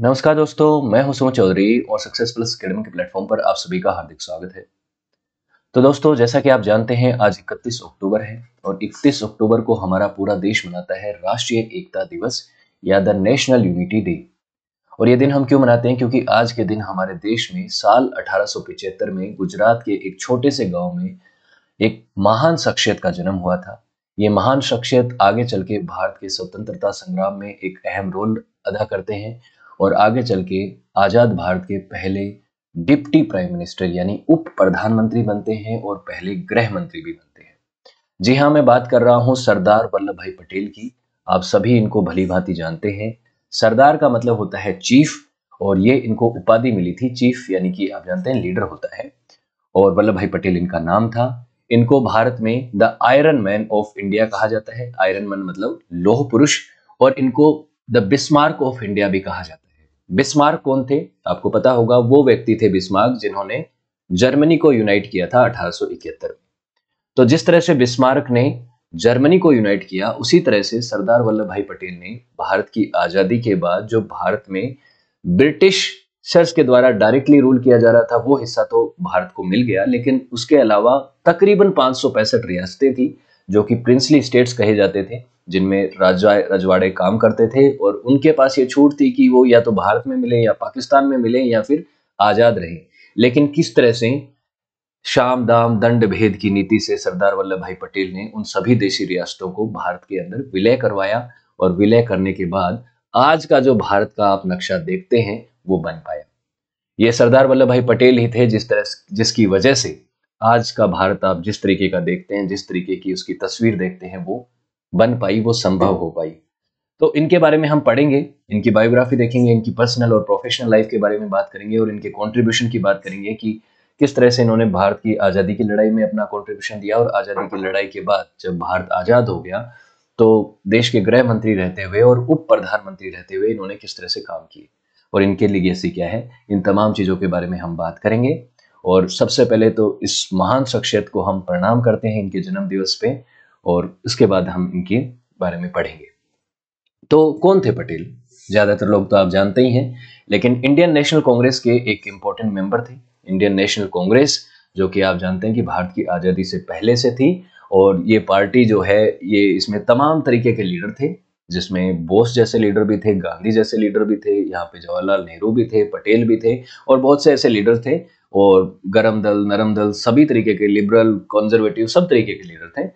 नमस्कार दोस्तों मैं हूं सुमन चौधरी और सक्सेस प्लस अकेडमी के प्लेटफॉर्म पर आप सभी का हार्दिक स्वागत है तो दोस्तों जैसा कि आप जानते हैं आज 31 अक्टूबर है और 31 अक्टूबर को हमारा पूरा देश मनाता है राष्ट्रीय एकता दिवस या द नेशनल यूनिटी डे और ये दिन हम क्यों मनाते हैं क्योंकि आज के दिन हमारे देश में साल अठारह में गुजरात के एक छोटे से गाँव में एक महान शख्सियत का जन्म हुआ था ये महान शख्सियत आगे चल के भारत के स्वतंत्रता संग्राम में एक अहम रोल अदा करते हैं और आगे चल के आज़ाद भारत के पहले डिप्टी प्राइम मिनिस्टर यानी उप प्रधानमंत्री बनते हैं और पहले गृह मंत्री भी बनते हैं जी हाँ मैं बात कर रहा हूँ सरदार वल्लभ भाई पटेल की आप सभी इनको भली भांति जानते हैं सरदार का मतलब होता है चीफ और ये इनको उपाधि मिली थी चीफ यानी कि आप जानते हैं लीडर होता है और वल्लभ भाई पटेल इनका नाम था इनको भारत में the iron man of India कहा जाता है आयरन मैन मतलब लोह पुरुष और इनको द बिस्मार्क ऑफ इंडिया भी कहा जाता है बिस्मार्क कौन थे आपको पता होगा वो व्यक्ति थे बिस्मार्क जिन्होंने जर्मनी को यूनाइट किया था अठारह में तो जिस तरह से बिस्मार्क ने जर्मनी को यूनाइट किया उसी तरह से सरदार वल्लभ भाई पटेल ने भारत की आज़ादी के बाद जो भारत में ब्रिटिश सर्स के द्वारा डायरेक्टली रूल किया जा रहा था वो हिस्सा तो भारत को मिल गया लेकिन उसके अलावा तकरीबन पैंसठ रियासतें थी जो कि प्रिंसली स्टेट्स कहे जाते थे जिनमें राजा रजवाड़े काम करते थे और उनके पास ये छूट थी कि वो या तो भारत में मिले या पाकिस्तान में मिले या फिर आज़ाद रहे लेकिन किस तरह से शाम दाम दंड भेद की नीति से सरदार वल्लभ भाई पटेल ने उन सभी देशी रियासतों को भारत के अंदर विलय करवाया और विलय करने के बाद आज का जो भारत का आप नक्शा देखते हैं वो बन पाया ये सरदार वल्लभ भाई पटेल ही थे जिस तरह जिसकी वजह से आज का भारत आप जिस तरीके का देखते हैं जिस तरीके की उसकी तस्वीर देखते हैं वो बन पाई वो संभव हो पाई तो इनके बारे में हम पढ़ेंगे इनकी बायोग्राफी देखेंगे इनकी पर्सनल और प्रोफेशनल लाइफ के बारे में बात करेंगे और इनके कॉन्ट्रीब्यूशन की बात करेंगे कि किस तरह से इन्होंने भारत की आज़ादी की लड़ाई में अपना कॉन्ट्रीब्यूशन दिया और आज़ादी की लड़ाई के बाद जब भारत आज़ाद हो गया तो देश के गृह मंत्री रहते हुए और उप प्रधानमंत्री रहते हुए इन्होंने किस तरह से काम किए और इनके लिए ऐसी क्या है इन तमाम चीज़ों के बारे में हम बात करेंगे और सबसे पहले तो इस महान शख्सियत को हम प्रणाम करते हैं इनके जन्म दिवस पे और उसके बाद हम इनके बारे में पढ़ेंगे तो कौन थे पटेल ज़्यादातर लोग तो आप जानते ही हैं लेकिन इंडियन नेशनल कांग्रेस के एक इम्पोर्टेंट मेंबर थे इंडियन नेशनल कांग्रेस जो कि आप जानते हैं कि भारत की आज़ादी से पहले से थी और ये पार्टी जो है ये इसमें तमाम तरीके के लीडर थे जिसमें बोस जैसे लीडर भी थे गांधी जैसे लीडर भी थे यहाँ पे जवाहरलाल नेहरू भी थे पटेल भी थे और बहुत से ऐसे लीडर थे और गरम दल नरम दल सभी तरीके के लिबरल कॉन्जर्वेटिव सब तरीके के लीडर थे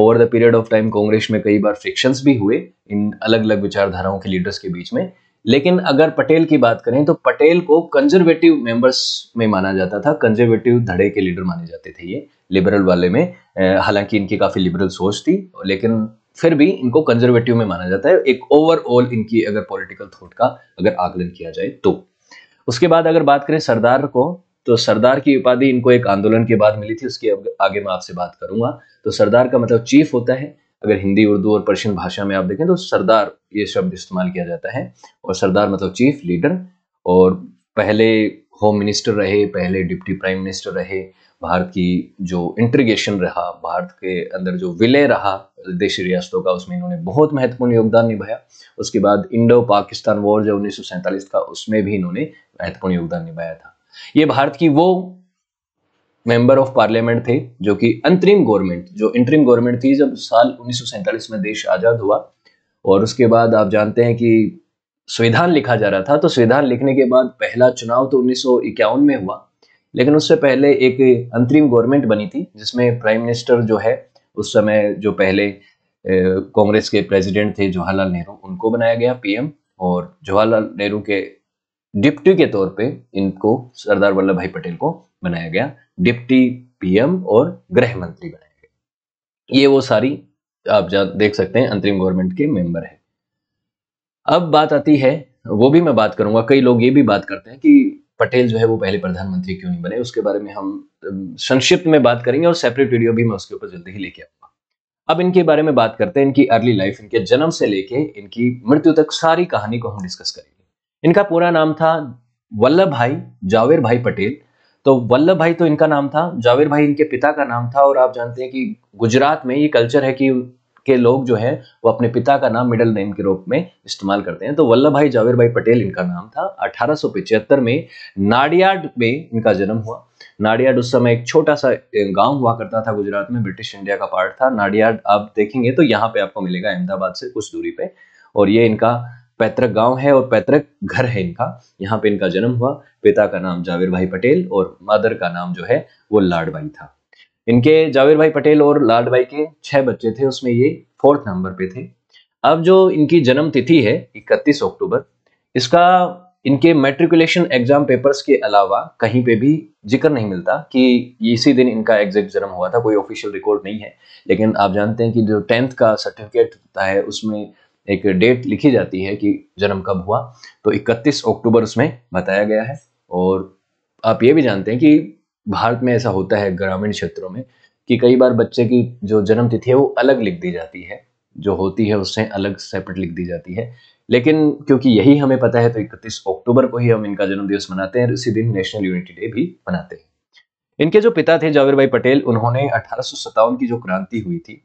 over the period of time Congress में कई बार फ्रिक्शन भी हुए इन अलग अलग विचारधाराओं के लीडर्स के बीच में लेकिन अगर पटेल की बात करें तो पटेल को कंजर्वेटिव मेंबर्स में माना जाता था कंजर्वेटिव धड़े के लीडर माने जाते थे ये लिबरल वाले में हालांकि इनकी काफ़ी लिबरल सोच थी लेकिन फिर भी इनको कंजर्वेटिव में माना जाता है एक ओवरऑल इनकी अगर पॉलिटिकल थॉट का अगर आकलन किया जाए तो उसके बाद अगर बात करें सरदार को तो सरदार की उपाधि इनको एक आंदोलन के बाद मिली थी उसके आगे मैं आपसे बात करूंगा तो सरदार का मतलब चीफ होता है अगर हिंदी उर्दू और पर्शियन भाषा में आप देखें तो सरदार ये शब्द इस्तेमाल किया जाता है और सरदार मतलब चीफ लीडर और पहले होम मिनिस्टर रहे पहले डिप्टी प्राइम मिनिस्टर रहे भारत की जो इंट्रीगेशन रहा भारत के अंदर जो विलय रहा देशी रियासतों का उसमें इन्होंने बहुत महत्वपूर्ण योगदान निभाया उसके बाद इंडो पाकिस्तान वॉर जो उन्नीस का उसमें भी इन्होंने महत्वपूर्ण योगदान निभाया था ये भारत की वो मेंबर ऑफ पार्लियामेंट थे जो कि अंतरिम गवर्नमेंट जो इंटरिम गवर्नमेंट थी जब साल उन्नीस में देश आज़ाद हुआ और उसके बाद आप जानते हैं कि संविधान लिखा जा रहा था तो संविधान लिखने के बाद पहला चुनाव तो उन्नीस में हुआ लेकिन उससे पहले एक अंतरिम गवर्नमेंट बनी थी जिसमें प्राइम मिनिस्टर जो है उस समय जो पहले कांग्रेस के प्रेसिडेंट थे जवाहरलाल नेहरू उनको बनाया गया पीएम और जवाहरलाल नेहरू के डिप्टी के तौर पे इनको सरदार वल्लभ भाई पटेल को बनाया गया डिप्टी पीएम और गृह मंत्री बनाया गया ये वो सारी आप देख सकते हैं अंतरिम गवर्नमेंट के मेंबर है अब बात आती है वो भी मैं बात करूंगा कई लोग ये भी बात करते हैं कि पटेल जो है वो पहले प्रधानमंत्री क्यों नहीं बने उसके बारे में हम संक्षिप्त में बात करेंगे और सेपरेट वीडियो भी मैं उसके ऊपर जल्दी ही लेके आऊंगा अब इनके बारे में बात करते हैं इनकी अर्ली लाइफ इनके जन्म से लेके इनकी मृत्यु तक सारी कहानी को हम डिस्कस करेंगे इनका पूरा नाम था वल्लभ भाई जावेर भाई पटेल तो वल्लभ भाई तो इनका नाम था जावेर भाई इनके पिता का नाम था और आप जानते हैं कि गुजरात में ये कल्चर है कि के लोग जो है वो अपने पिता का नाम मिडल नेम के रूप में इस्तेमाल करते हैं तो वल्लभ भाई जावेर भाई पटेल इनका नाम था अठारह में नाडियाड में इनका जन्म हुआ नाडियाड उस समय एक छोटा सा गांव हुआ करता था गुजरात में ब्रिटिश इंडिया का पार्ट था नाडियाड आप देखेंगे तो यहाँ पे आपको मिलेगा अहमदाबाद से कुछ दूरी पे और ये इनका पैतृक गांव है और पैतृक घर है इनका यहाँ पे इनका जन्म हुआ पिता का नाम जावेर भाई पटेल और मदर का नाम जो है वो भाई था इनके जावेर भाई पटेल और भाई के छह बच्चे थे उसमें ये फोर्थ नंबर पे थे अब जो इनकी जन्म तिथि है इकतीस अक्टूबर इसका इनके मेट्रिकुलेशन एग्जाम पेपर्स के अलावा कहीं पे भी जिक्र नहीं मिलता कि इसी दिन इनका एग्जैक्ट जन्म हुआ था कोई ऑफिशियल रिकॉर्ड नहीं है लेकिन आप जानते हैं कि जो टेंथ का सर्टिफिकेट होता है उसमें एक डेट लिखी जाती है कि जन्म कब हुआ तो 31 अक्टूबर उसमें बताया गया है और आप ये भी जानते हैं कि भारत में ऐसा होता है ग्रामीण क्षेत्रों में कि कई बार बच्चे की जो जन्म तिथि है वो अलग लिख दी जाती है जो होती है उससे अलग सेपरेट लिख दी जाती है लेकिन क्योंकि यही हमें पता है तो इकतीस अक्टूबर को ही हम इनका जन्मदिवस मनाते हैं इसी दिन नेशनल यूनिटी डे भी मनाते हैं इनके जो पिता थे जावेर भाई पटेल उन्होंने अठारह की जो क्रांति हुई थी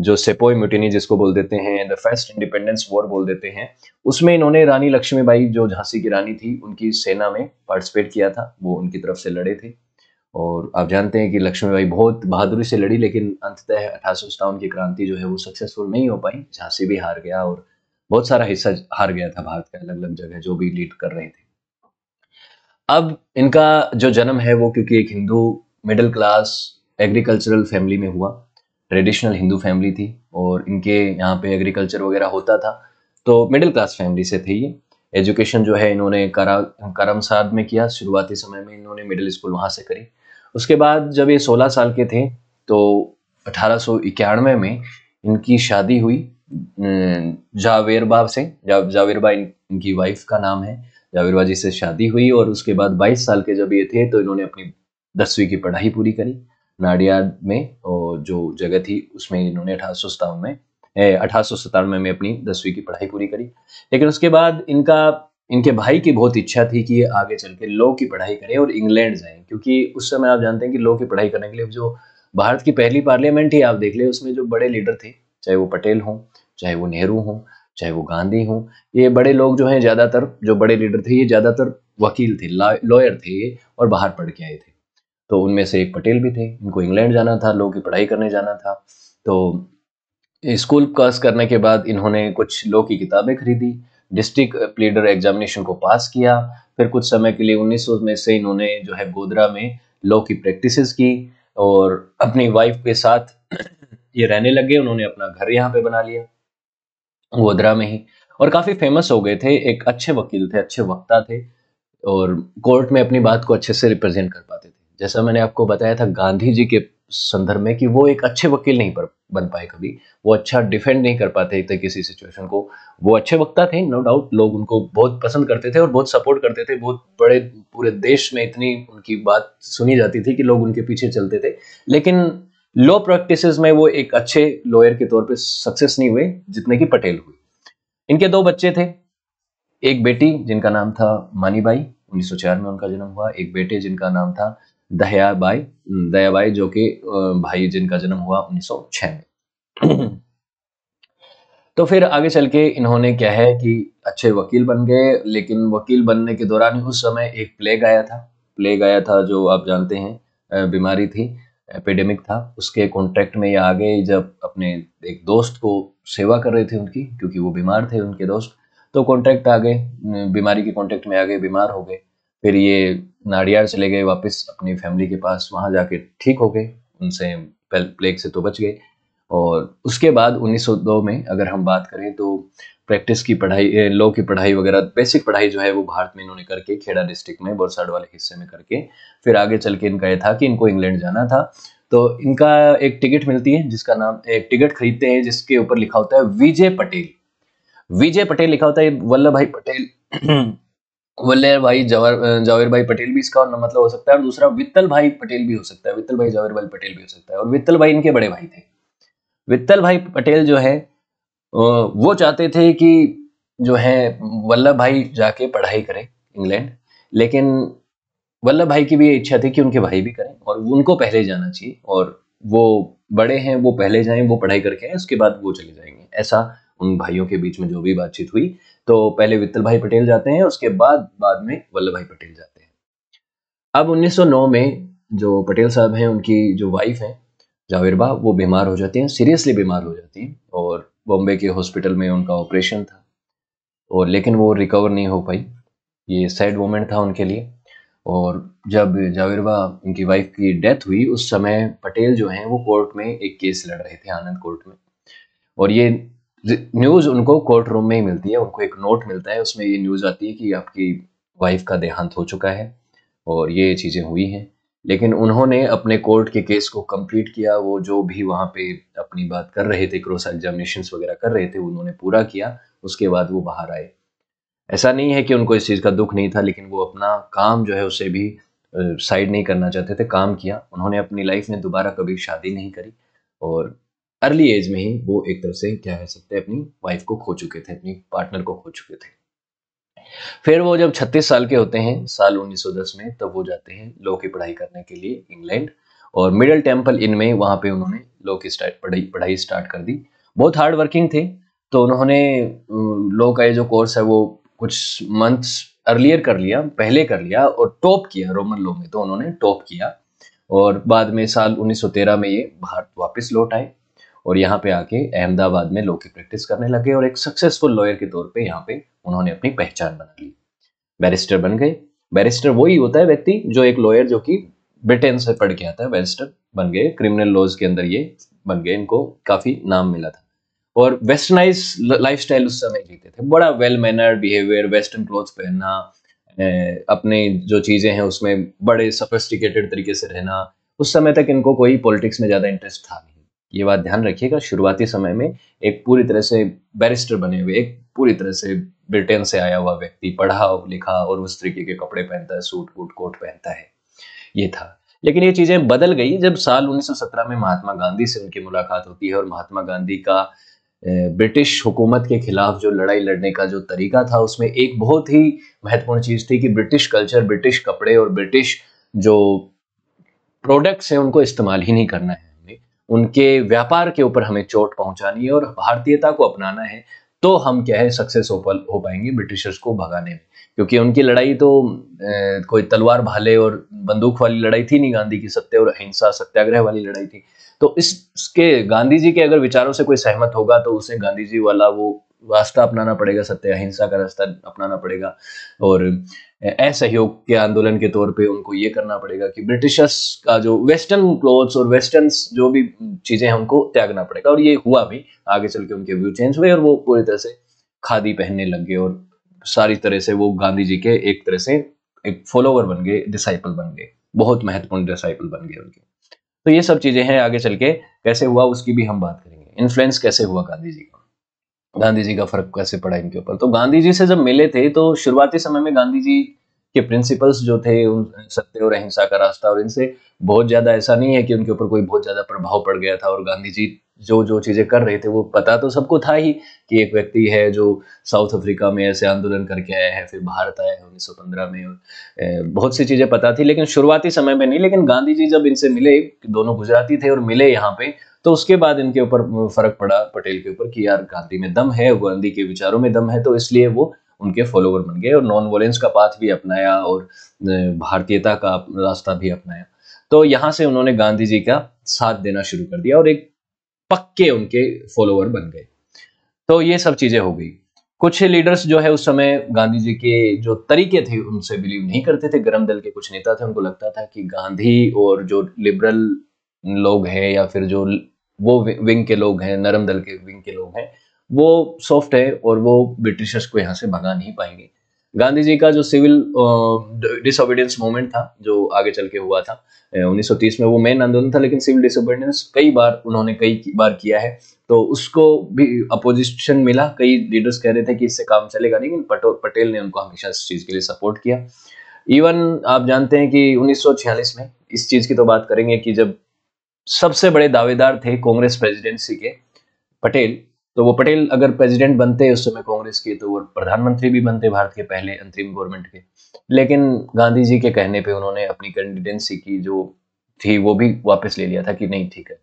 जो सेपोई म्यूटिनी जिसको बोल देते हैं द फर्स्ट इंडिपेंडेंस वॉर बोल देते हैं उसमें इन्होंने रानी लक्ष्मीबाई जो झांसी की रानी थी उनकी सेना में पार्टिसिपेट किया था वो उनकी तरफ से लड़े थे और आप जानते हैं कि लक्ष्मीबाई बहुत बहादुरी से लड़ी लेकिन अंततः अठारह की क्रांति जो है वो सक्सेसफुल नहीं हो पाई झांसी भी हार गया और बहुत सारा हिस्सा हार गया था भारत का अलग अलग जगह जो भी लीड कर रहे थे अब इनका जो जन्म है वो क्योंकि एक Hindu middle class agricultural family में हुआ ट्रेडिशनल हिंदू फैमिली थी और इनके यहाँ पे एग्रीकल्चर वगैरह होता था तो मिडिल क्लास फैमिली से थे ये एजुकेशन जो है इन्होंने करा करमसाद में किया शुरुआती समय में इन्होंने मिडिल स्कूल वहाँ से करी उसके बाद जब ये 16 साल के थे तो अठारह में इनकी शादी हुई अं, जावेरबा से जा, जावेरबा इन, इनकी वाइफ का नाम है जावेरबा जी से शादी हुई और उसके बाद 22 साल के जब ये थे तो इन्होंने अपनी दसवीं की पढ़ाई पूरी करी नाडियाड में और जो जगह थी उसमें इन्होंने अठारह में अठारह में अपनी दसवीं की पढ़ाई पूरी करी लेकिन उसके बाद इनका इनके भाई की बहुत इच्छा थी कि ये आगे चल के लॉ की पढ़ाई करें और इंग्लैंड जाएं क्योंकि उस समय आप जानते हैं कि लॉ की पढ़ाई करने के लिए जो भारत की पहली पार्लियामेंट ही आप देख ले उसमें जो बड़े लीडर थे चाहे वो पटेल हों चाहे वो नेहरू हों चाहे वो गांधी हों ये बड़े लोग जो हैं ज़्यादातर जो बड़े लीडर थे ये ज़्यादातर वकील थे लॉयर थे ये और बाहर पढ़ के आए थे तो उनमें से एक पटेल भी थे इनको इंग्लैंड जाना था लोगों की पढ़ाई करने जाना था तो स्कूल पास करने के बाद इन्होंने कुछ लॉ की किताबें खरीदी डिस्ट्रिक्ट प्लेडर एग्जामिनेशन को पास किया फिर कुछ समय के लिए उन्नीस में से इन्होंने जो है गोदरा में लॉ की प्रैक्टिस की और अपनी वाइफ के साथ ये रहने लगे उन्होंने अपना घर यहाँ पे बना लिया गोदरा में ही और काफ़ी फेमस हो गए थे एक अच्छे वकील थे अच्छे वक्ता थे और कोर्ट में अपनी बात को अच्छे से रिप्रेजेंट कर पाते थे जैसा मैंने आपको बताया था गांधी जी के संदर्भ में कि वो एक अच्छे वकील नहीं पर बन पाए कभी वो अच्छा डिफेंड नहीं कर पाते थे किसी सिचुएशन को वो अच्छे वक्ता थे नो डाउट लोग उनको बहुत पसंद करते थे और बहुत सपोर्ट करते थे बहुत बड़े पूरे देश में इतनी उनकी बात सुनी जाती थी कि लोग उनके पीछे चलते थे लेकिन लॉ प्रैक्टिस में वो एक अच्छे लॉयर के तौर पर सक्सेस नहीं हुए जितने की पटेल हुए इनके दो बच्चे थे एक बेटी जिनका नाम था मानीबाई 1904 में उनका जन्म हुआ एक बेटे जिनका नाम था दयाबाई दयाबाई जो कि भाई जिनका जन्म हुआ 1906 में तो फिर आगे चल के इन्होंने क्या है कि अच्छे वकील बन गए लेकिन वकील बनने के दौरान उस समय एक प्लेग आया था प्लेग आया था जो आप जानते हैं बीमारी थी एपिडेमिक था उसके कॉन्ट्रैक्ट में ये आ गए जब अपने एक दोस्त को सेवा कर रहे थे उनकी क्योंकि वो बीमार थे उनके दोस्त तो कॉन्ट्रैक्ट आ गए बीमारी के कॉन्ट्रैक्ट में आ गए बीमार हो गए फिर ये नाडियार चले गए वापस अपनी फैमिली के पास वहाँ जाके ठीक हो गए उनसे प्लेग से तो बच गए और उसके बाद 1902 में अगर हम बात करें तो प्रैक्टिस की पढ़ाई लॉ की पढ़ाई वगैरह बेसिक पढ़ाई जो है वो भारत में इन्होंने करके खेड़ा डिस्ट्रिक्ट में बरसाड़ वाले हिस्से में करके फिर आगे चल के इनका यह था कि इनको इंग्लैंड जाना था तो इनका एक टिकट मिलती है जिसका नाम एक टिकट खरीदते हैं जिसके ऊपर लिखा होता है विजय पटेल विजय पटेल लिखा होता है वल्लभ भाई पटेल वल्लेर भाई जवाहर जावेर भाई पटेल भी इसका मतलब हो सकता है और दूसरा वित्तल भाई पटेल भी हो सकता है वित्तल भाई जावेर भाई पटेल भी हो सकता है और वित्तल भाई इनके बड़े भाई थे वित्तल भाई पटेल जो है वो चाहते थे कि जो है वल्लभ भाई जाके पढ़ाई करें इंग्लैंड लेकिन वल्लभ भाई की भी ये इच्छा थी कि उनके भाई भी करें और उनको पहले जाना चाहिए और वो बड़े हैं वो पहले जाएं वो पढ़ाई करके आए उसके बाद वो चले जाएंगे ऐसा उन भाइयों के बीच में जो भी बातचीत हुई तो पहले वित्तल भाई पटेल जाते हैं उसके बाद बाद में वल्लभ भाई पटेल जाते हैं अब 1909 में जो पटेल साहब हैं उनकी जो वाइफ हैं जावेरबा वो बीमार हो जाती हैं सीरियसली बीमार हो जाती हैं और बॉम्बे के हॉस्पिटल में उनका ऑपरेशन था और लेकिन वो रिकवर नहीं हो पाई ये सैड मोमेंट था उनके लिए और जब जावेरबा उनकी वाइफ की डेथ हुई उस समय पटेल जो हैं वो कोर्ट में एक केस लड़ रहे थे आनंद कोर्ट में और ये न्यूज़ उनको कोर्ट रूम में ही मिलती है उनको एक नोट मिलता है उसमें ये न्यूज़ आती है कि आपकी वाइफ का देहांत हो चुका है और ये चीज़ें हुई हैं लेकिन उन्होंने अपने कोर्ट के केस को कंप्लीट किया वो जो भी वहाँ पे अपनी बात कर रहे थे क्रॉस एग्जामिनेशन वगैरह कर रहे थे उन्होंने पूरा किया उसके बाद वो बाहर आए ऐसा नहीं है कि उनको इस चीज़ का दुख नहीं था लेकिन वो अपना काम जो है उसे भी साइड नहीं करना चाहते थे काम किया उन्होंने अपनी लाइफ में दोबारा कभी शादी नहीं करी और अर्ली एज में ही वो एक तरह से क्या कह सकते हैं अपनी वाइफ को खो चुके थे अपनी पार्टनर को खो चुके थे फिर वो जब 36 साल के होते हैं साल 1910 में तब वो जाते हैं लॉ की पढ़ाई करने के लिए इंग्लैंड और मिडल टेम्पल इन में वहां पे उन्होंने लॉ की स्टार्ट पढ़ाई पढ़ाई स्टार्ट कर दी बहुत हार्ड वर्किंग थे तो उन्होंने लॉ का ये जो कोर्स है वो कुछ मंथ्स अर्लियर कर लिया पहले कर लिया और टॉप किया रोमन लॉ में तो उन्होंने टॉप किया और बाद में साल 1913 में ये भारत वापस लौट आए और यहाँ पे आके अहमदाबाद में लॉ की प्रैक्टिस करने लगे और एक सक्सेसफुल लॉयर के तौर पे यहाँ पे उन्होंने अपनी पहचान बना ली बैरिस्टर बन गए बैरिस्टर वही होता है व्यक्ति जो एक लॉयर जो कि ब्रिटेन से पढ़ के आता है बैरिस्टर बन गए क्रिमिनल लॉज के अंदर ये बन गए इनको काफी नाम मिला था और वेस्टर्नाइज लाइफ स्टाइल उस समय जीते थे बड़ा well mannered behaviour western cloth पहनना अपने जो चीज़ें हैं उसमें बड़े सफेस्टिकेटेड तरीके से रहना उस समय तक इनको कोई पॉलिटिक्स में ज़्यादा इंटरेस्ट था नहीं ये बात ध्यान रखिएगा शुरुआती समय में एक पूरी तरह से बैरिस्टर बने हुए एक पूरी तरह से ब्रिटेन से आया हुआ व्यक्ति पढ़ा लिखा और उस तरीके के कपड़े पहनता है सूट बूट कोट पहनता है ये था लेकिन ये चीजें बदल गई जब साल 1917 में महात्मा गांधी से उनकी मुलाकात होती है और महात्मा गांधी का ब्रिटिश हुकूमत के खिलाफ जो लड़ाई लड़ने का जो तरीका था उसमें एक बहुत ही महत्वपूर्ण चीज़ थी कि ब्रिटिश कल्चर ब्रिटिश कपड़े और ब्रिटिश जो प्रोडक्ट्स हैं उनको इस्तेमाल ही नहीं करना है उनके व्यापार के ऊपर हमें चोट पहुंचानी है और भारतीयता को अपनाना है तो हम क्या है सक्सेस हो पाएंगे ब्रिटिशर्स को भगाने में क्योंकि उनकी लड़ाई तो ए, कोई तलवार भाले और बंदूक वाली लड़ाई थी नहीं गांधी की सत्य और अहिंसा सत्याग्रह वाली लड़ाई थी तो इसके गांधी जी के अगर विचारों से कोई सहमत होगा तो उसे गांधी जी वाला वो रास्ता अपनाना पड़ेगा सत्य अहिंसा का रास्ता अपनाना पड़ेगा और असहयोग के आंदोलन के तौर पे उनको ये करना पड़ेगा कि ब्रिटिशर्स का जो वेस्टर्न क्लोथ्स और वेस्टर्न जो भी चीजें हैं उनको त्यागना पड़ेगा और ये हुआ भी आगे चल के उनके व्यू चेंज हुए और वो पूरी तरह से खादी पहनने लग गए और सारी तरह से वो गांधी जी के एक तरह से एक फॉलोवर बन गए डिसाइपल बन गए बहुत महत्वपूर्ण डिसाइपल बन गए उनके तो ये सब चीजें हैं आगे चल के कैसे हुआ उसकी भी हम बात करेंगे इन्फ्लुएंस कैसे हुआ गांधी जी का गांधी जी का फर्क कैसे पड़ा इनके ऊपर तो गांधी जी से जब मिले थे तो शुरुआती समय में गांधी जी के प्रिंसिपल्स जो थे उन सत्य और अहिंसा का रास्ता और इनसे बहुत ज्यादा ऐसा नहीं है कि उनके ऊपर कोई बहुत ज्यादा प्रभाव पड़ गया था और गांधी जी जो जो चीज़ें कर रहे थे वो पता तो सबको था ही कि एक व्यक्ति है जो साउथ अफ्रीका में ऐसे आंदोलन करके आया है फिर भारत आया है उन्नीस में बहुत सी चीज़ें पता थी लेकिन शुरुआती समय में नहीं लेकिन गांधी जी जब इनसे मिले दोनों गुजराती थे और मिले यहाँ पे तो उसके बाद इनके ऊपर फर्क पड़ा पटेल के ऊपर कि यार गांधी में दम है गांधी के विचारों में दम है तो इसलिए वो उनके फॉलोवर बन गए और नॉन वॉलेंस का पाथ भी अपनाया और भारतीयता का रास्ता भी अपनाया तो यहाँ से उन्होंने गांधी जी का साथ देना शुरू कर दिया और एक पक्के उनके फॉलोअर बन गए तो ये सब चीजें हो गई कुछ लीडर्स जो है उस समय गांधी जी के जो तरीके थे उनसे बिलीव नहीं करते थे गर्म दल के कुछ नेता थे उनको लगता था कि गांधी और जो लिबरल लोग हैं या फिर जो वो विंग के लोग हैं नरम दल के विंग के लोग हैं वो सॉफ्ट है और वो ब्रिटिशर्स को यहाँ से भगा नहीं पाएंगे गांधी जी का जो सिविल डिसोबिडियंस मूवमेंट था जो आगे चल के हुआ था 1930 में वो मेन आंदोलन था लेकिन सिविल डिसोबिडियंस कई बार उन्होंने कई बार किया है तो उसको भी अपोजिशन मिला कई लीडर्स कह रहे थे कि इससे काम चलेगा लेकिन पटेल ने उनको हमेशा इस चीज़ के लिए सपोर्ट किया इवन आप जानते हैं कि उन्नीस में इस चीज़ की तो बात करेंगे कि जब सबसे बड़े दावेदार थे कांग्रेस प्रेसिडेंसी के पटेल तो वो पटेल अगर प्रेसिडेंट बनते उस समय कांग्रेस के तो वो प्रधानमंत्री भी बनते भारत के पहले अंतरिम गवर्नमेंट के लेकिन गांधी जी के कहने पे उन्होंने अपनी कैंडिडेंसी की जो थी वो भी वापस ले लिया था कि नहीं ठीक है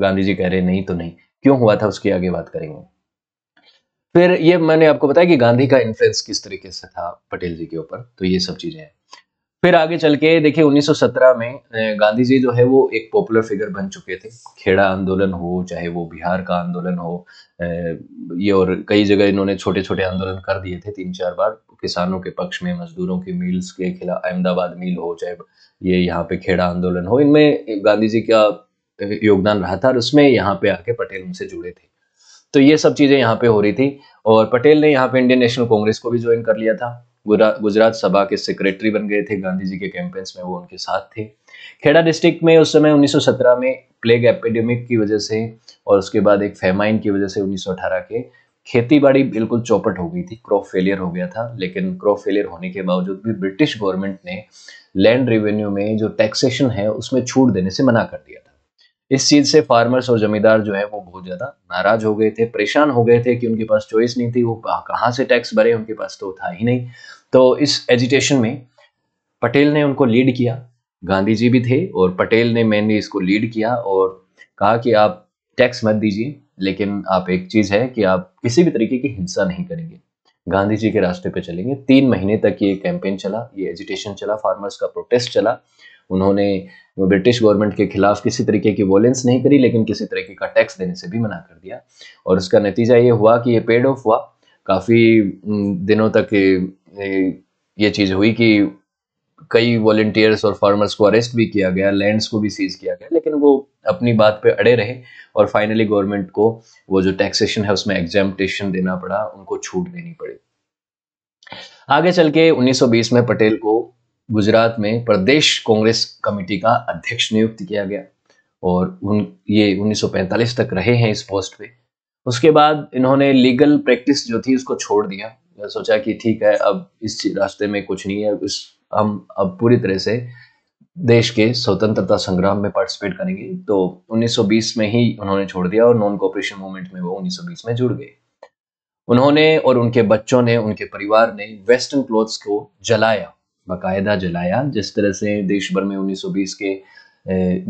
गांधी जी कह रहे नहीं तो नहीं क्यों हुआ था उसकी आगे बात करेंगे फिर ये मैंने आपको बताया कि गांधी का इन्फ्लुएंस किस तरीके से था पटेल जी के ऊपर तो ये सब चीजें हैं फिर आगे चल के देखिए 1917 में गांधी जी जो है वो एक पॉपुलर फिगर बन चुके थे खेड़ा आंदोलन हो चाहे वो बिहार का आंदोलन हो ये और कई जगह इन्होंने छोटे छोटे आंदोलन कर दिए थे तीन चार बार किसानों के पक्ष में मजदूरों की मिल्स के खिलाफ अहमदाबाद मिल हो चाहे ये यहाँ पे खेड़ा आंदोलन हो इनमें गांधी जी का योगदान रहा था और उसमें यहाँ पे आके पटेल उनसे जुड़े थे तो ये सब चीज़ें यहाँ पे हो रही थी और पटेल ने यहाँ पे इंडियन नेशनल कांग्रेस को भी ज्वाइन कर लिया था गुजरात सभा के सेक्रेटरी बन गए थे गांधी जी के कैंपेन्स में वो उनके साथ थे खेड़ा डिस्ट्रिक्ट में उस समय 1917 में प्लेग एपिडेमिक की वजह से और उसके बाद एक फेमाइन की वजह से 1918 के खेती बाड़ी बिल्कुल चौपट हो गई थी क्रॉप फेलियर हो गया था लेकिन क्रॉप फेलियर होने के बावजूद भी ब्रिटिश गवर्नमेंट ने लैंड रेवेन्यू में जो टैक्सेशन है उसमें छूट देने से मना कर दिया था इस चीज़ से फार्मर्स और ज़मींदार जो है वो बहुत ज़्यादा नाराज हो गए थे परेशान हो गए थे कि उनके पास चॉइस नहीं थी वो कहाँ से टैक्स भरे उनके पास तो था ही नहीं तो इस एजिटेशन में पटेल ने उनको लीड किया गांधी जी भी थे और पटेल ने मैंने इसको लीड किया और कहा कि आप टैक्स मत दीजिए लेकिन आप एक चीज़ है कि आप किसी भी तरीके की हिंसा नहीं करेंगे गांधी जी के रास्ते पे चलेंगे तीन महीने तक ये कैंपेन चला ये एजिटेशन चला फार्मर्स का प्रोटेस्ट चला उन्होंने ब्रिटिश गवर्नमेंट के खिलाफ किसी तरीके की वॉलेंस नहीं करी लेकिन किसी तरीके का टैक्स देने से भी मना कर दिया और उसका नतीजा ये हुआ कि ये पेड ऑफ हुआ काफ़ी दिनों तक ये चीज़ हुई कि कई वॉल्टियर्स और फार्मर्स को अरेस्ट भी किया गया लैंड्स को भी सीज किया गया लेकिन वो अपनी बात पे अड़े रहे और फाइनली गवर्नमेंट को वो जो टैक्सेशन है उसमें एग्जामटेशन देना पड़ा उनको छूट देनी पड़ी आगे चल के 1920 में पटेल को गुजरात में प्रदेश कांग्रेस कमेटी का अध्यक्ष नियुक्त किया गया और उन ये 1945 तक रहे हैं इस पोस्ट पे उसके बाद इन्होंने लीगल प्रैक्टिस जो थी उसको छोड़ दिया सोचा कि ठीक है अब इस रास्ते में कुछ नहीं है इस हम अब पूरी तरह से देश के स्वतंत्रता संग्राम में पार्टिसिपेट करेंगे तो 1920 में ही उन्होंने छोड़ दिया और नॉन कॉपरेशन मूवमेंट में वो 1920 में जुड़ गए उन्होंने और उनके बच्चों ने उनके परिवार ने वेस्टर्न क्लोथ्स को जलाया बाकायदा जलाया जिस तरह से देश भर में 1920 के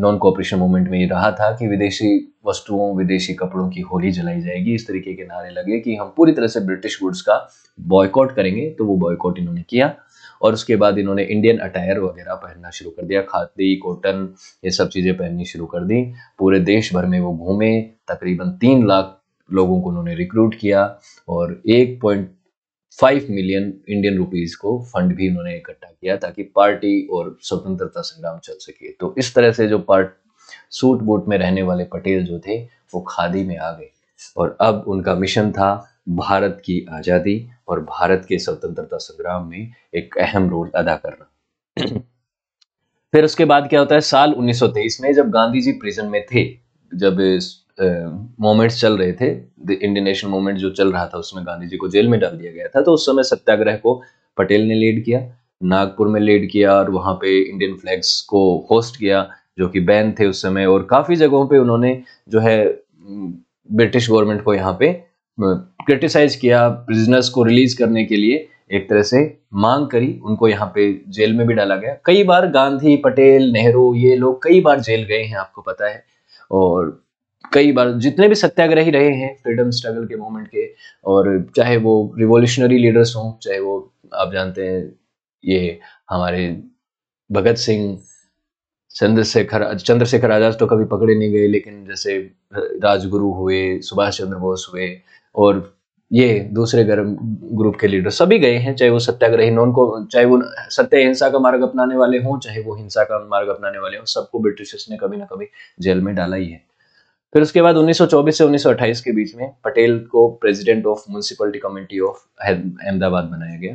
नॉन कॉपरेशन मूवमेंट में ये रहा था कि विदेशी वस्तुओं विदेशी कपड़ों की होली जलाई जाएगी इस तरीके के नारे लगे कि हम पूरी तरह से ब्रिटिश गुड्स का बॉयकॉट करेंगे तो वो बॉयकॉट इन्होंने किया और उसके बाद इन्होंने इंडियन अटायर वगैरह पहनना शुरू कर दिया खादी कॉटन ये सब चीज़ें पहननी शुरू कर दी पूरे देश भर में वो घूमे तकरीबन तीन लाख लोगों को उन्होंने रिक्रूट किया और एक point five million Indian rupees को फंड भी उन्होंने इकट्ठा किया ताकि पार्टी और स्वतंत्रता संग्राम चल सके तो इस तरह से जो पार्ट सूट बूट में रहने वाले पटेल जो थे वो खादी में आ गए और अब उनका मिशन था भारत की आज़ादी और भारत के स्वतंत्रता संग्राम में एक अहम रोल अदा करना फिर उसके बाद क्या होता है साल 1923 में जब गांधी जी प्रिजन में थे जब मोमेंट्स चल रहे थे इंडियन नेशनल मूवमेंट जो चल रहा था उसमें गांधी जी को जेल में डाल दिया गया था तो उस समय सत्याग्रह को पटेल ने लीड किया नागपुर में लीड किया और वहां पे इंडियन फ्लैग्स को होस्ट किया जो कि बैन थे उस समय और काफ़ी जगहों पे उन्होंने जो है ब्रिटिश गवर्नमेंट को यहाँ पे क्रिटिसाइज किया प्रिजनर्स को रिलीज करने के लिए एक तरह से मांग करी उनको यहाँ पे जेल में भी डाला गया कई बार गांधी पटेल नेहरू ये लोग कई बार जेल गए हैं आपको पता है और कई बार जितने भी सत्याग्रही रहे हैं फ्रीडम स्ट्रगल के मोमेंट के और चाहे वो रिवोल्यूशनरी लीडर्स हों चाहे वो आप जानते हैं ये हमारे भगत सिंह चंद्रशेखर चंद्रशेखर आजाद तो कभी पकड़े नहीं गए लेकिन जैसे राजगुरु हुए सुभाष चंद्र बोस हुए और ये दूसरे गर्म ग्रुप के लीडर सभी गए हैं चाहे वो सत्याग्रही नॉन को चाहे वो सत्य हिंसा का मार्ग अपनाने वाले हों चाहे वो हिंसा का मार्ग अपनाने वाले हों सबको ब्रिटिशर्स ने कभी ना कभी जेल में डाला ही है फिर उसके बाद 1924 से 1928 के बीच में पटेल को president of municipality committee of Ahmedabad बनाया गया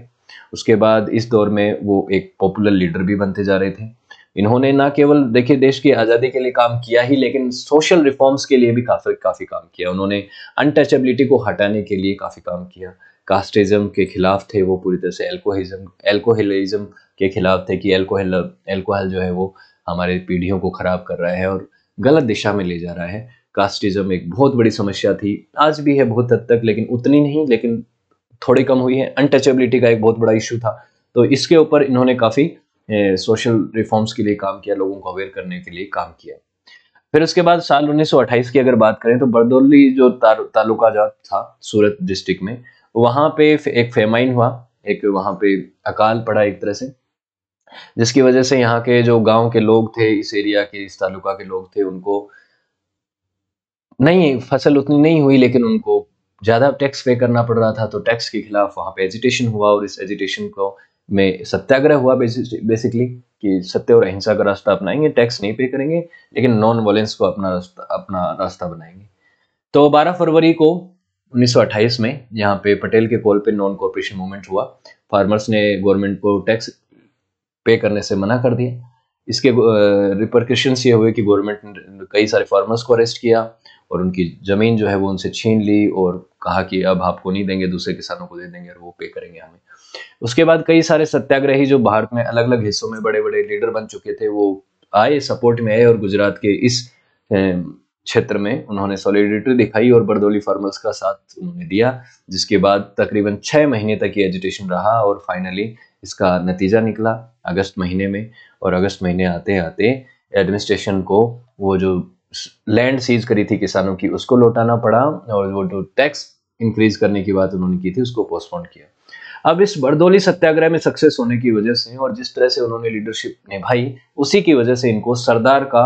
उसके बाद इस दौर में वो एक पॉपुलर लीडर भी बनते जा रहे थे इन्होंने ना केवल देखिए देश की आज़ादी के लिए काम किया ही लेकिन सोशल रिफॉर्म्स के लिए भी काफ़ी काफ़ी काम किया उन्होंने अनटचेबिलिटी को हटाने के लिए काफ़ी काम किया कास्टिज्म के खिलाफ थे वो पूरी तरह से एल्कोहिज्म एल्कोहलिज्म के खिलाफ थे कि एल्कोहल एल्कोहल जो है वो हमारे पीढ़ियों को ख़राब कर रहा है और गलत दिशा में ले जा रहा है कास्टिज्म एक बहुत बड़ी समस्या थी आज भी है बहुत हद तक लेकिन उतनी नहीं लेकिन थोड़ी कम हुई है अनटचेबिलिटी का एक बहुत बड़ा इशू था तो इसके ऊपर इन्होंने काफ़ी सोशल रिफॉर्म्स के लिए काम किया लोगों को अवेयर करने के लिए काम किया फिर उसके बाद साल 1928 की अगर बात करें तो बरदौली जो तालुका जा था सूरत डिस्ट्रिक्ट में वहां पे एक फेमाइन हुआ एक वहाँ पे अकाल पड़ा एक तरह से जिसकी वजह से यहाँ के जो गांव के लोग थे इस एरिया के इस तालुका के लोग थे उनको नहीं फसल उतनी नहीं हुई लेकिन उनको ज़्यादा टैक्स पे करना पड़ रहा था तो टैक्स के खिलाफ वहां पे एजिटेशन हुआ और इस एजिटेशन को में सत्याग्रह हुआ बेसिकली कि सत्य और अहिंसा का रास्ता अपनाएंगे टैक्स नहीं पे करेंगे लेकिन नॉन वायलेंस को अपना रास्ता अपना रास्ता बनाएंगे तो 12 फरवरी को 1928 में यहाँ पे पटेल के कॉल पे नॉन कॉरपोरेशन मूवमेंट हुआ फार्मर्स ने गवर्नमेंट को टैक्स पे करने से मना कर दिया इसके रिपरकशंस ये हुए कि गवर्नमेंट ने कई सारे फार्मर्स को अरेस्ट किया और उनकी ज़मीन जो है वो उनसे छीन ली और कहा कि अब आपको नहीं देंगे दूसरे किसानों को दे देंगे और वो पे करेंगे हमें उसके बाद कई सारे सत्याग्रही जो भारत में अलग अलग हिस्सों में बड़े बड़े लीडर बन चुके थे वो आए सपोर्ट में आए और गुजरात के इस क्षेत्र में उन्होंने सॉलिडिटी दिखाई और बरदौली फार्मर्स का साथ उन्होंने दिया जिसके बाद तकरीबन छः महीने तक ये एजुटेशन रहा और फाइनली इसका नतीजा निकला अगस्त महीने में और अगस्त महीने आते आते एडमिनिस्ट्रेशन को वो जो लैंड सीज करी थी किसानों की उसको लौटाना पड़ा और वो जो टैक्स इंक्रीज करने की बात उन्होंने की थी उसको पोस्टपोन किया अब इस बरदोली सत्याग्रह में सक्सेस होने की वजह से और जिस तरह से उन्होंने लीडरशिप निभाई उसी की वजह से इनको सरदार का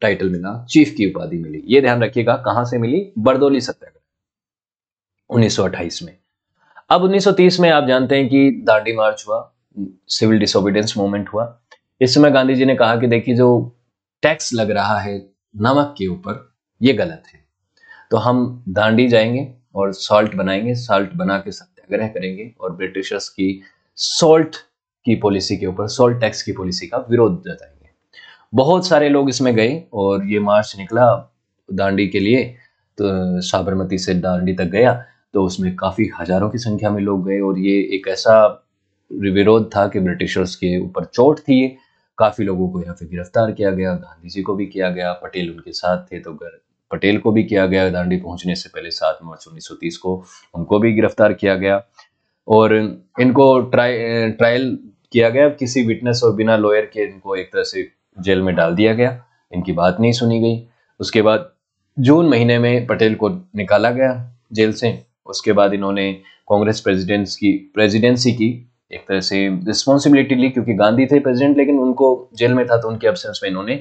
टाइटल मिला चीफ की उपाधि मिली ये ध्यान रखिएगा कहां से मिली बरदोली सत्याग्रह उन्नीस में अब 1930 में आप जानते हैं कि दांडी मार्च हुआ सिविल डिसोबिडेंस मूवमेंट हुआ इस समय गांधी जी ने कहा कि देखिए जो टैक्स लग रहा है नमक के ऊपर ये गलत है तो हम दांडी जाएंगे और सॉल्ट बनाएंगे सॉल्ट बना के सत्याग्रह करेंगे और ब्रिटिशर्स की सॉल्ट की पॉलिसी के ऊपर सॉल्ट टैक्स की पॉलिसी का विरोध जताएंगे बहुत सारे लोग इसमें गए और ये मार्च निकला दांडी के लिए तो साबरमती से दांडी तक गया तो उसमें काफ़ी हजारों की संख्या में लोग गए और ये एक ऐसा विरोध था कि ब्रिटिशर्स के ऊपर चोट थी काफ़ी लोगों को यहाँ पे गिरफ्तार किया गया गांधी जी को भी किया गया पटेल उनके साथ थे तो गर, पटेल को भी किया गया दांडी पहुंचने से पहले सात मार्च उन्नीस को उनको भी गिरफ्तार किया गया और इनको ट्राई ट्रायल किया गया किसी विटनेस और बिना लॉयर के इनको एक तरह से जेल में डाल दिया गया इनकी बात नहीं सुनी गई उसके बाद जून महीने में पटेल को निकाला गया जेल से उसके बाद इन्होंने कांग्रेस प्रेसिडेंट्स की प्रेसिडेंसी की एक तरह से रिस्पॉन्सिबिलिटी ली क्योंकि गांधी थे प्रेसिडेंट लेकिन उनको जेल में था तो उनके एबसेंस में इन्होंने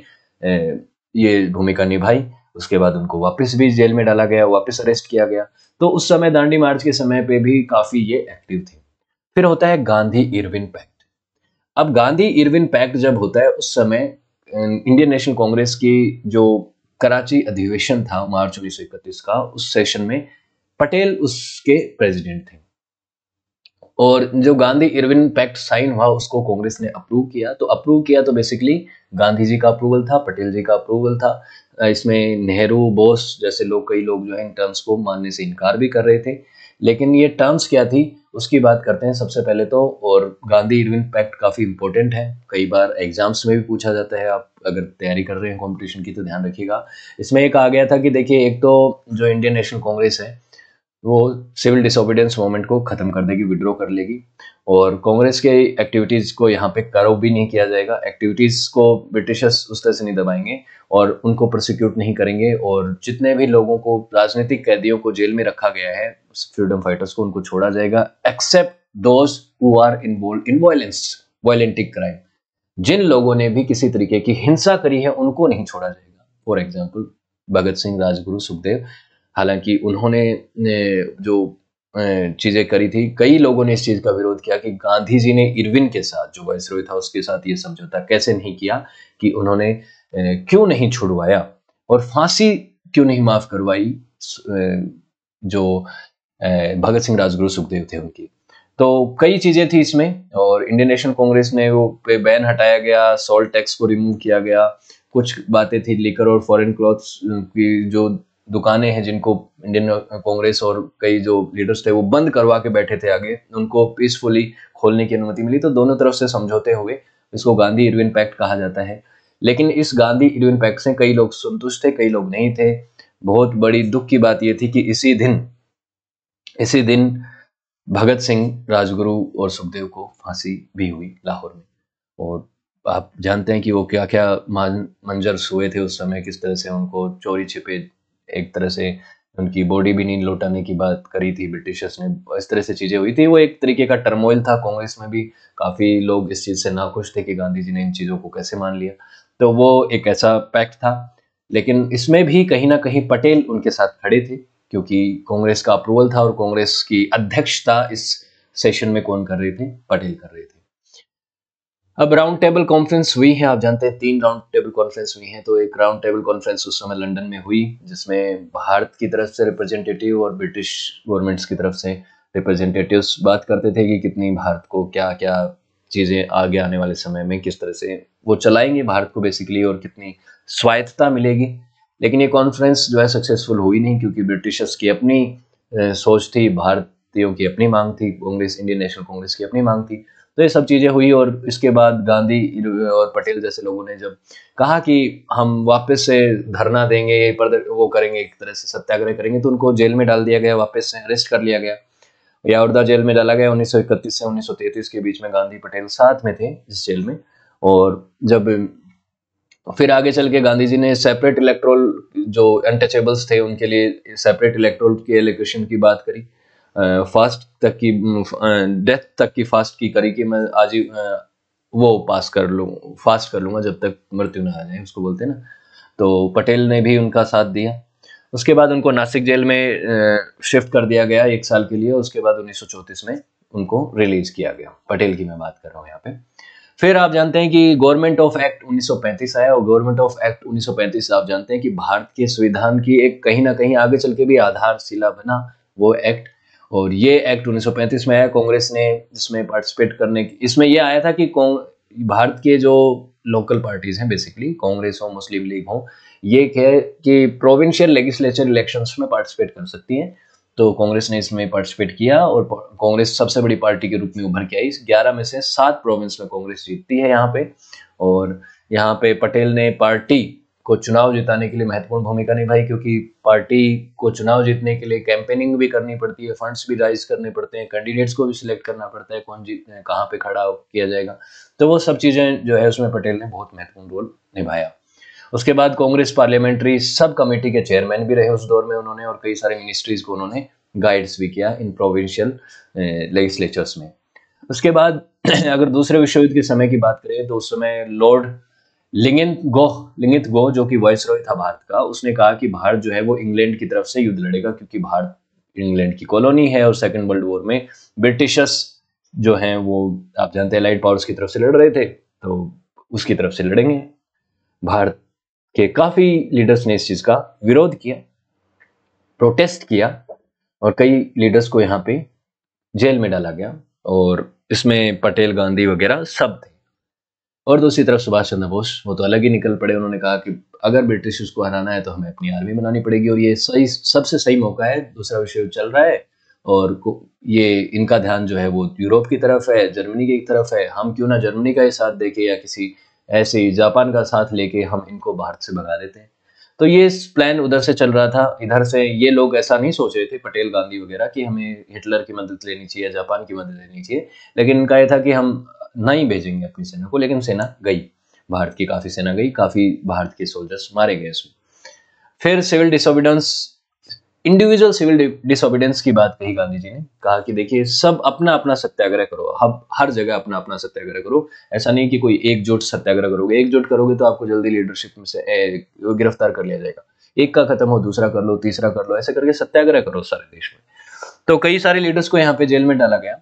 ये भूमिका निभाई उसके बाद उनको वापस भी जेल में डाला गया वापस अरेस्ट किया गया तो उस समय दांडी मार्च के समय पे भी काफी ये एक्टिव थे फिर होता है गांधी इरविन पैक्ट अब गांधी इरविन पैक्ट जब होता है उस समय इंडियन नेशनल कांग्रेस की जो कराची अधिवेशन था मार्च उन्नीस का उस सेशन में पटेल उसके प्रेसिडेंट थे और जो गांधी इरविन पैक्ट साइन हुआ उसको कांग्रेस ने अप्रूव किया तो अप्रूव किया तो बेसिकली गांधी जी का अप्रूवल था पटेल जी का अप्रूवल था इसमें नेहरू बोस जैसे लोग कई लोग जो है इन टर्म्स को मानने से इनकार भी कर रहे थे लेकिन ये टर्म्स क्या थी उसकी बात करते हैं सबसे पहले तो और गांधी इरविन पैक्ट काफ़ी इंपॉर्टेंट है कई बार एग्जाम्स में भी पूछा जाता है आप अगर तैयारी कर रहे हैं कंपटीशन की तो ध्यान रखिएगा इसमें एक आ गया था कि देखिए एक तो जो इंडियन नेशनल कांग्रेस है वो सिविल डिसोबिडेंस मूवमेंट को ख़त्म कर देगी विड्रॉ कर लेगी और कांग्रेस के एक्टिविटीज़ को यहाँ पे करो भी नहीं किया जाएगा एक्टिविटीज़ को ब्रिटिशर्स उस तरह से नहीं दबाएंगे और उनको प्रोसिक्यूट नहीं करेंगे और जितने भी लोगों को राजनीतिक कैदियों को जेल में रखा गया है फ्रीडम फाइटर्स को उनको छोड़ा जाएगा except those who are involve in violence violentic crime जिन लोगों ने भी किसी तरीके की हिंसा करी है उनको नहीं छोड़ा जाएगा फॉर एग्जाम्पल भगत सिंह राजगुरु सुखदेव हालांकि उन्होंने जो चीज़ें करी थी कई लोगों ने इस चीज़ का विरोध किया कि गांधी जी ने इरविन के साथ जो वाइस था उसके साथ ये समझौता कैसे नहीं किया कि उन्होंने क्यों नहीं छुड़वाया और फांसी क्यों नहीं माफ करवाई जो भगत सिंह राजगुरु सुखदेव थे उनकी तो कई चीज़ें थी इसमें और इंडियन नेशनल कांग्रेस ने वो पे बैन हटाया गया सॉल्ट टैक्स को रिमूव किया गया कुछ बातें थी लेकर और फॉरेन क्लॉथ की जो दुकानें हैं जिनको इंडियन कांग्रेस और कई जो लीडर्स थे वो बंद करवा के बैठे थे आगे उनको पीसफुली खोलने की अनुमति मिली तो दोनों तरफ से समझौते हुए इसको गांधी इरविन पैक्ट कहा जाता है लेकिन इस गांधी इरविन पैक्ट से कई लोग संतुष्ट थे कई लोग नहीं थे बहुत बड़ी दुख की बात यह थी कि इसी दिन इसी दिन भगत सिंह राजगुरु और सुखदेव को फांसी भी हुई लाहौर में और आप जानते हैं कि वो क्या क्या मंजर हुए थे उस समय किस तरह से उनको चोरी छिपे एक तरह से उनकी बॉडी भी नहीं लौटाने की बात करी थी ब्रिटिशर्स ने इस तरह से चीज़ें हुई थी वो एक तरीके का टर्मोइल था कांग्रेस में भी काफ़ी लोग इस चीज़ से नाखुश थे कि गांधी जी ने इन चीज़ों को कैसे मान लिया तो वो एक ऐसा पैक्ट था लेकिन इसमें भी कहीं ना कहीं पटेल उनके साथ खड़े थे क्योंकि कांग्रेस का अप्रूवल था और कांग्रेस की अध्यक्षता इस सेशन में कौन कर रहे थे पटेल कर रहे थे अब राउंड टेबल कॉन्फ्रेंस हुई है आप जानते हैं तीन राउंड टेबल कॉन्फ्रेंस हुई है तो एक राउंड टेबल कॉन्फ्रेंस उस समय लंदन में हुई जिसमें भारत की तरफ से रिप्रेजेंटेटिव और ब्रिटिश गवर्नमेंट्स की तरफ से रिप्रेजेंटेटिव्स बात करते थे कि कितनी भारत को क्या क्या चीज़ें आगे आने वाले समय में किस तरह से वो चलाएंगे भारत को बेसिकली और कितनी स्वायत्तता मिलेगी लेकिन ये कॉन्फ्रेंस जो है सक्सेसफुल हुई नहीं क्योंकि ब्रिटिशर्स की अपनी सोच थी भारतीयों की अपनी मांग थी कांग्रेस इंडियन नेशनल कांग्रेस की अपनी मांग थी तो ये सब चीज़ें हुई और इसके बाद गांधी और पटेल जैसे लोगों ने जब कहा कि हम वापस से धरना देंगे पर वो करेंगे एक तरह से सत्याग्रह करेंगे तो उनको जेल में डाल दिया गया वापस से अरेस्ट कर लिया गया यावर्दा जेल में डाला गया उन्नीस से उन्नीस के बीच में गांधी पटेल साथ में थे इस जेल में और जब फिर आगे चल के गांधी जी ने सेपरेट इलेक्ट्रोल जो अनटचेबल्स थे उनके लिए सेपरेट इलेक्ट्रोल के इलेक्शन की बात करी फास्ट तक की डेथ mm, uh, तक की फास्ट की करी कि मैं आज ही uh, वो पास कर लूँ फास्ट कर लूंगा जब तक मृत्यु ना आ जाए उसको बोलते हैं ना तो पटेल ने भी उनका साथ दिया उसके बाद उनको नासिक जेल में शिफ्ट uh, कर दिया गया एक साल के लिए उसके बाद उन्नीस में उनको रिलीज किया गया पटेल की मैं बात कर रहा हूँ यहाँ पे फिर आप जानते हैं कि गवर्नमेंट ऑफ एक्ट 1935 आया और गवर्नमेंट ऑफ एक्ट 1935 आप जानते हैं कि भारत के संविधान की एक कहीं ना कहीं आगे चल के भी आधारशिला बना वो एक्ट और ये एक्ट 1935 में आया कांग्रेस ने इसमें पार्टिसिपेट करने की इसमें यह आया था कि भारत के जो लोकल पार्टीज हैं बेसिकली कांग्रेस हो मुस्लिम लीग हो ये कह कि प्रोविंशियल लेगिस्लेचर इलेक्शंस में पार्टिसिपेट कर सकती हैं तो कांग्रेस ने इसमें पार्टिसिपेट किया और कांग्रेस सबसे बड़ी पार्टी के रूप में उभर के आई ग्यारह में से सात प्रोविंस में कांग्रेस जीतती है यहाँ पे और यहाँ पे पटेल ने पार्टी को चुनाव जिताने के लिए महत्वपूर्ण भूमिका निभाई क्योंकि पार्टी को चुनाव जीतने के लिए कैंपेनिंग भी करनी पड़ती है फंड्स भी राइज करने पड़ते हैं कैंडिडेट्स को भी सिलेक्ट करना पड़ता है कौन जीतते हैं कहाँ पे खड़ा किया जाएगा तो वो सब चीज़ें जो है उसमें पटेल ने बहुत महत्वपूर्ण रोल निभाया उसके बाद कांग्रेस पार्लियामेंट्री सब कमेटी के चेयरमैन भी रहे उस दौर में उन्होंने और कई सारे मिनिस्ट्रीज को उन्होंने गाइड्स भी किया इन प्रोविंशियल लेजिस्लेचर्स में उसके बाद अगर दूसरे विश्वयुद्ध के समय की बात करें तो उस समय Lord Linlithgow Linlithgow जो कि वॉइस रॉय था भारत का उसने कहा कि भारत जो है वो इंग्लैंड की तरफ से युद्ध लड़ेगा क्योंकि भारत इंग्लैंड की कॉलोनी है और सेकेंड वर्ल्ड वॉर में ब्रिटिशर्स जो है वो आप जानते हैं लाइट पावर्स की तरफ से लड़ रहे थे तो उसकी तरफ से लड़ेंगे भारत के काफी लीडर्स ने इस चीज का विरोध किया प्रोटेस्ट किया और कई लीडर्स को यहाँ पे जेल में डाला गया और इसमें पटेल गांधी वगैरह सब थे और दूसरी तरफ सुभाष चंद्र बोस वो तो अलग ही निकल पड़े उन्होंने कहा कि अगर ब्रिटिश उसको हराना है तो हमें अपनी आर्मी बनानी पड़ेगी और ये सही सबसे सही मौका है दूसरा विषय चल रहा है और ये इनका ध्यान जो है वो यूरोप की तरफ है जर्मनी की तरफ है हम क्यों ना जर्मनी का ही साथ देके या किसी ऐसे जापान का साथ लेके हम इनको भारत से भगा देते हैं तो ये प्लान उधर से चल रहा था इधर से ये लोग ऐसा नहीं सोच रहे थे पटेल गांधी वगैरह कि हमें हिटलर की मदद लेनी चाहिए जापान की मदद लेनी चाहिए लेकिन इनका यह था कि हम नहीं भेजेंगे अपनी सेना को लेकिन सेना गई भारत की काफ़ी सेना गई काफ़ी भारत के सोल्जर्स मारे गए इसमें फिर civil disobedience individual civil disobedience की बात कही गांधी जी ने कहा कि देखिए सब अपना अपना सत्याग्रह करो हब हर जगह अपना अपना सत्याग्रह करो ऐसा नहीं कि कोई एकजुट सत्याग्रह करोगे एकजुट करोगे तो आपको जल्दी लीडरशिप में से गिरफ्तार कर लिया जाएगा एक का खत्म हो दूसरा कर लो तीसरा कर लो ऐसे करके सत्याग्रह करो सारे देश में तो कई सारे लीडर्स को यहाँ पे जेल में डाला गया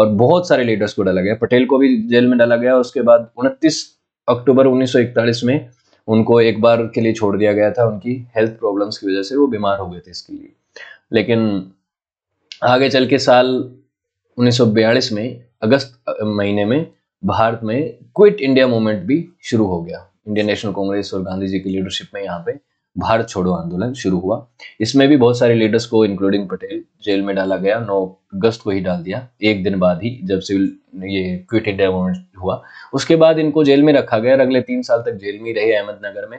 और बहुत सारे लीडर्स को डाला गया पटेल को भी जेल में डाला गया उसके बाद उनतीस अक्टूबर 1941 में उनको एक बार के लिए छोड़ दिया गया था उनकी हेल्थ प्रॉब्लम्स की वजह से वो बीमार हो गए थे इसके लिए लेकिन आगे चल के साल 1942 में अगस्त महीने में भारत में क्विट इंडिया मूवमेंट भी शुरू हो गया इंडियन नेशनल कांग्रेस और गांधी जी की लीडरशिप में यहाँ पे भारत छोड़ो आंदोलन शुरू हुआ इसमें भी बहुत सारे लीडर्स को इंक्लूडिंग पटेल जेल में डाला गया नौ अगस्त को ही डाल दिया एक दिन बाद ही जब सिविल ये क्विट इंडिया मूवमेंट हुआ उसके बाद इनको जेल में रखा गया और अगले तीन साल तक जेल में रहे अहमदनगर में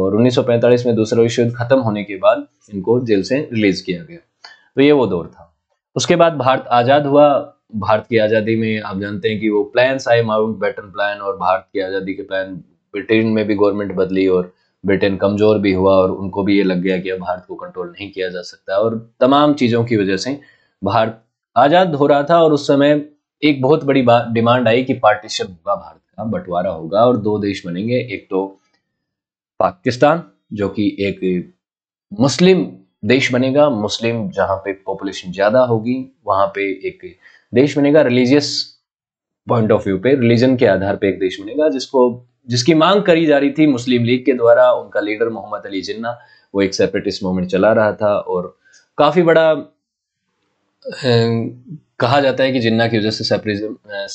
और उन्नीस में दूसरा विश्व युद्ध खत्म होने के बाद इनको जेल से रिलीज किया गया तो ये वो दौर था उसके बाद भारत आज़ाद हुआ भारत की आज़ादी में आप जानते हैं कि वो प्लान आए माउंट बैटन प्लान और भारत की आज़ादी के प्लान ब्रिटेन में भी गवर्नमेंट बदली और ब्रिटेन कमज़ोर भी हुआ और उनको भी ये लग गया कि अब भारत को कंट्रोल नहीं किया जा सकता और तमाम चीज़ों की वजह से भारत आज़ाद हो रहा था और उस समय एक बहुत बड़ी बात डिमांड आई कि पार्टीशन होगा भारत का बंटवारा होगा और दो देश बनेंगे एक तो पाकिस्तान जो कि एक मुस्लिम देश बनेगा मुस्लिम जहां पे पॉपुलेशन ज़्यादा होगी वहां पे एक देश बनेगा रिलीजियस पॉइंट ऑफ व्यू पे रिलीजन के आधार पे एक देश बनेगा जिसको जिसकी मांग करी जा रही थी मुस्लिम लीग के द्वारा उनका लीडर मोहम्मद अली जिन्ना वो एक सेपरेटिस्ट मूवमेंट चला रहा था और काफ़ी बड़ा कहा जाता है कि जिन्ना की वजह से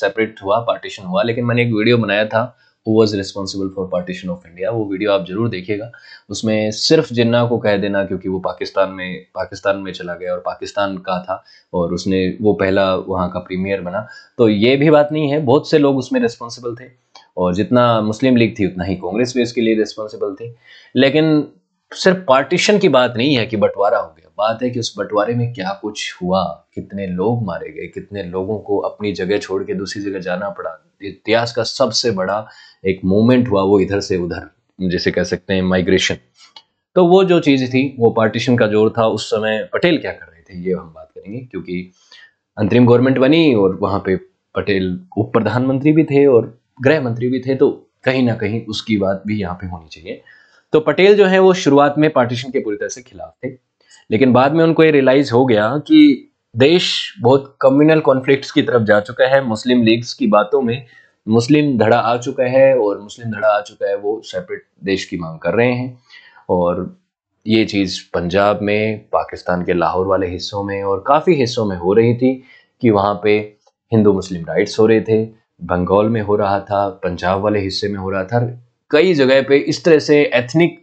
सेपरेट हुआ पार्टीशन हुआ लेकिन मैंने एक वीडियो बनाया था who was responsible for partition of India वो वीडियो आप जरूर देखिएगा उसमें सिर्फ जिन्ना को कह देना क्योंकि वो पाकिस्तान में पाकिस्तान में चला गया और पाकिस्तान का था और उसने वो पहला वहाँ का प्रीमियर बना तो ये भी बात नहीं है बहुत से लोग उसमें रिस्पॉन्सिबल थे और जितना मुस्लिम लीग थी उतना ही कांग्रेस भी इसके लिए रिस्पॉन्सिबल थी लेकिन सिर्फ पार्टीशन की बात नहीं है कि बंटवारा हो गया बात है कि उस बंटवारे में क्या कुछ हुआ कितने लोग मारे गए कितने लोगों को अपनी जगह छोड़ के दूसरी जगह जाना पड़ा इतिहास का सबसे बड़ा एक मूवमेंट हुआ वो इधर से उधर जिसे कह सकते हैं माइग्रेशन तो वो जो चीज़ थी वो पार्टीशन का जोर था उस समय पटेल क्या कर रहे थे ये हम बात करेंगे क्योंकि अंतरिम गवर्नमेंट बनी और वहां पे पटेल उप प्रधानमंत्री भी थे और गृह मंत्री भी थे तो कहीं ना कहीं उसकी बात भी यहाँ पे होनी चाहिए तो पटेल जो है वो शुरुआत में पार्टीशन के पूरी तरह से खिलाफ थे लेकिन बाद में उनको ये रियलाइज हो गया कि देश बहुत कम्युनल कॉन्फ्लिक्ट्स की तरफ जा चुका है मुस्लिम लीग्स की बातों में मुस्लिम धड़ा आ चुका है और मुस्लिम धड़ा आ चुका है वो सेपरेट देश की मांग कर रहे हैं और ये चीज़ पंजाब में पाकिस्तान के लाहौर वाले हिस्सों में और काफ़ी हिस्सों में हो रही थी कि वहाँ पे हिंदू मुस्लिम राइट्स हो रहे थे बंगाल में हो रहा था पंजाब वाले हिस्से में हो रहा था कई जगह पे इस तरह से एथनिक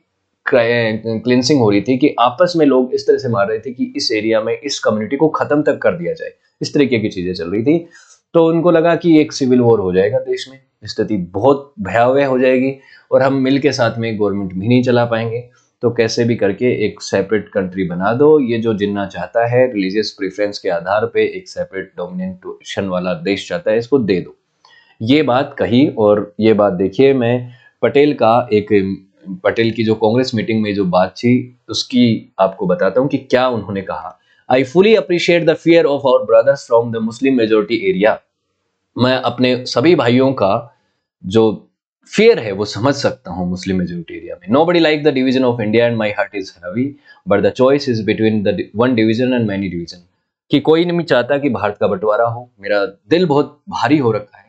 क्लिनसिंग हो रही थी कि आपस में लोग इस तरह से मार रहे थे कि इस एरिया में इस कम्युनिटी को खत्म तक कर दिया जाए इस तरीके की चीजें चल रही थी तो उनको लगा कि एक सिविल वॉर हो जाएगा देश में स्थिति बहुत भयावह हो जाएगी और हम मिल के साथ में गवर्नमेंट भी नहीं चला पाएंगे तो कैसे भी करके एक सेपरेट कंट्री बना दो ये जो जिन्ना चाहता है रिलीजियस प्रेफरेंस के आधार पे एक सेपरेट डोमिनेंटन वाला देश चाहता है इसको दे दो ये बात कही और ये बात देखिए मैं पटेल का एक पटेल की जो कांग्रेस मीटिंग में जो बात थी उसकी आपको बताता हूँ कि क्या उन्होंने कहा I fully appreciate the fear of our brothers from the Muslim majority area मैं अपने सभी भाइयों का जो फियर है वो समझ सकता हूँ मुस्लिम मेजोरिटी एरिया में nobody like the division of India and my heart is heavy but the choice is between the one division and many division कि कोई नहीं चाहता कि भारत का बंटवारा हो मेरा दिल बहुत भारी हो रखा है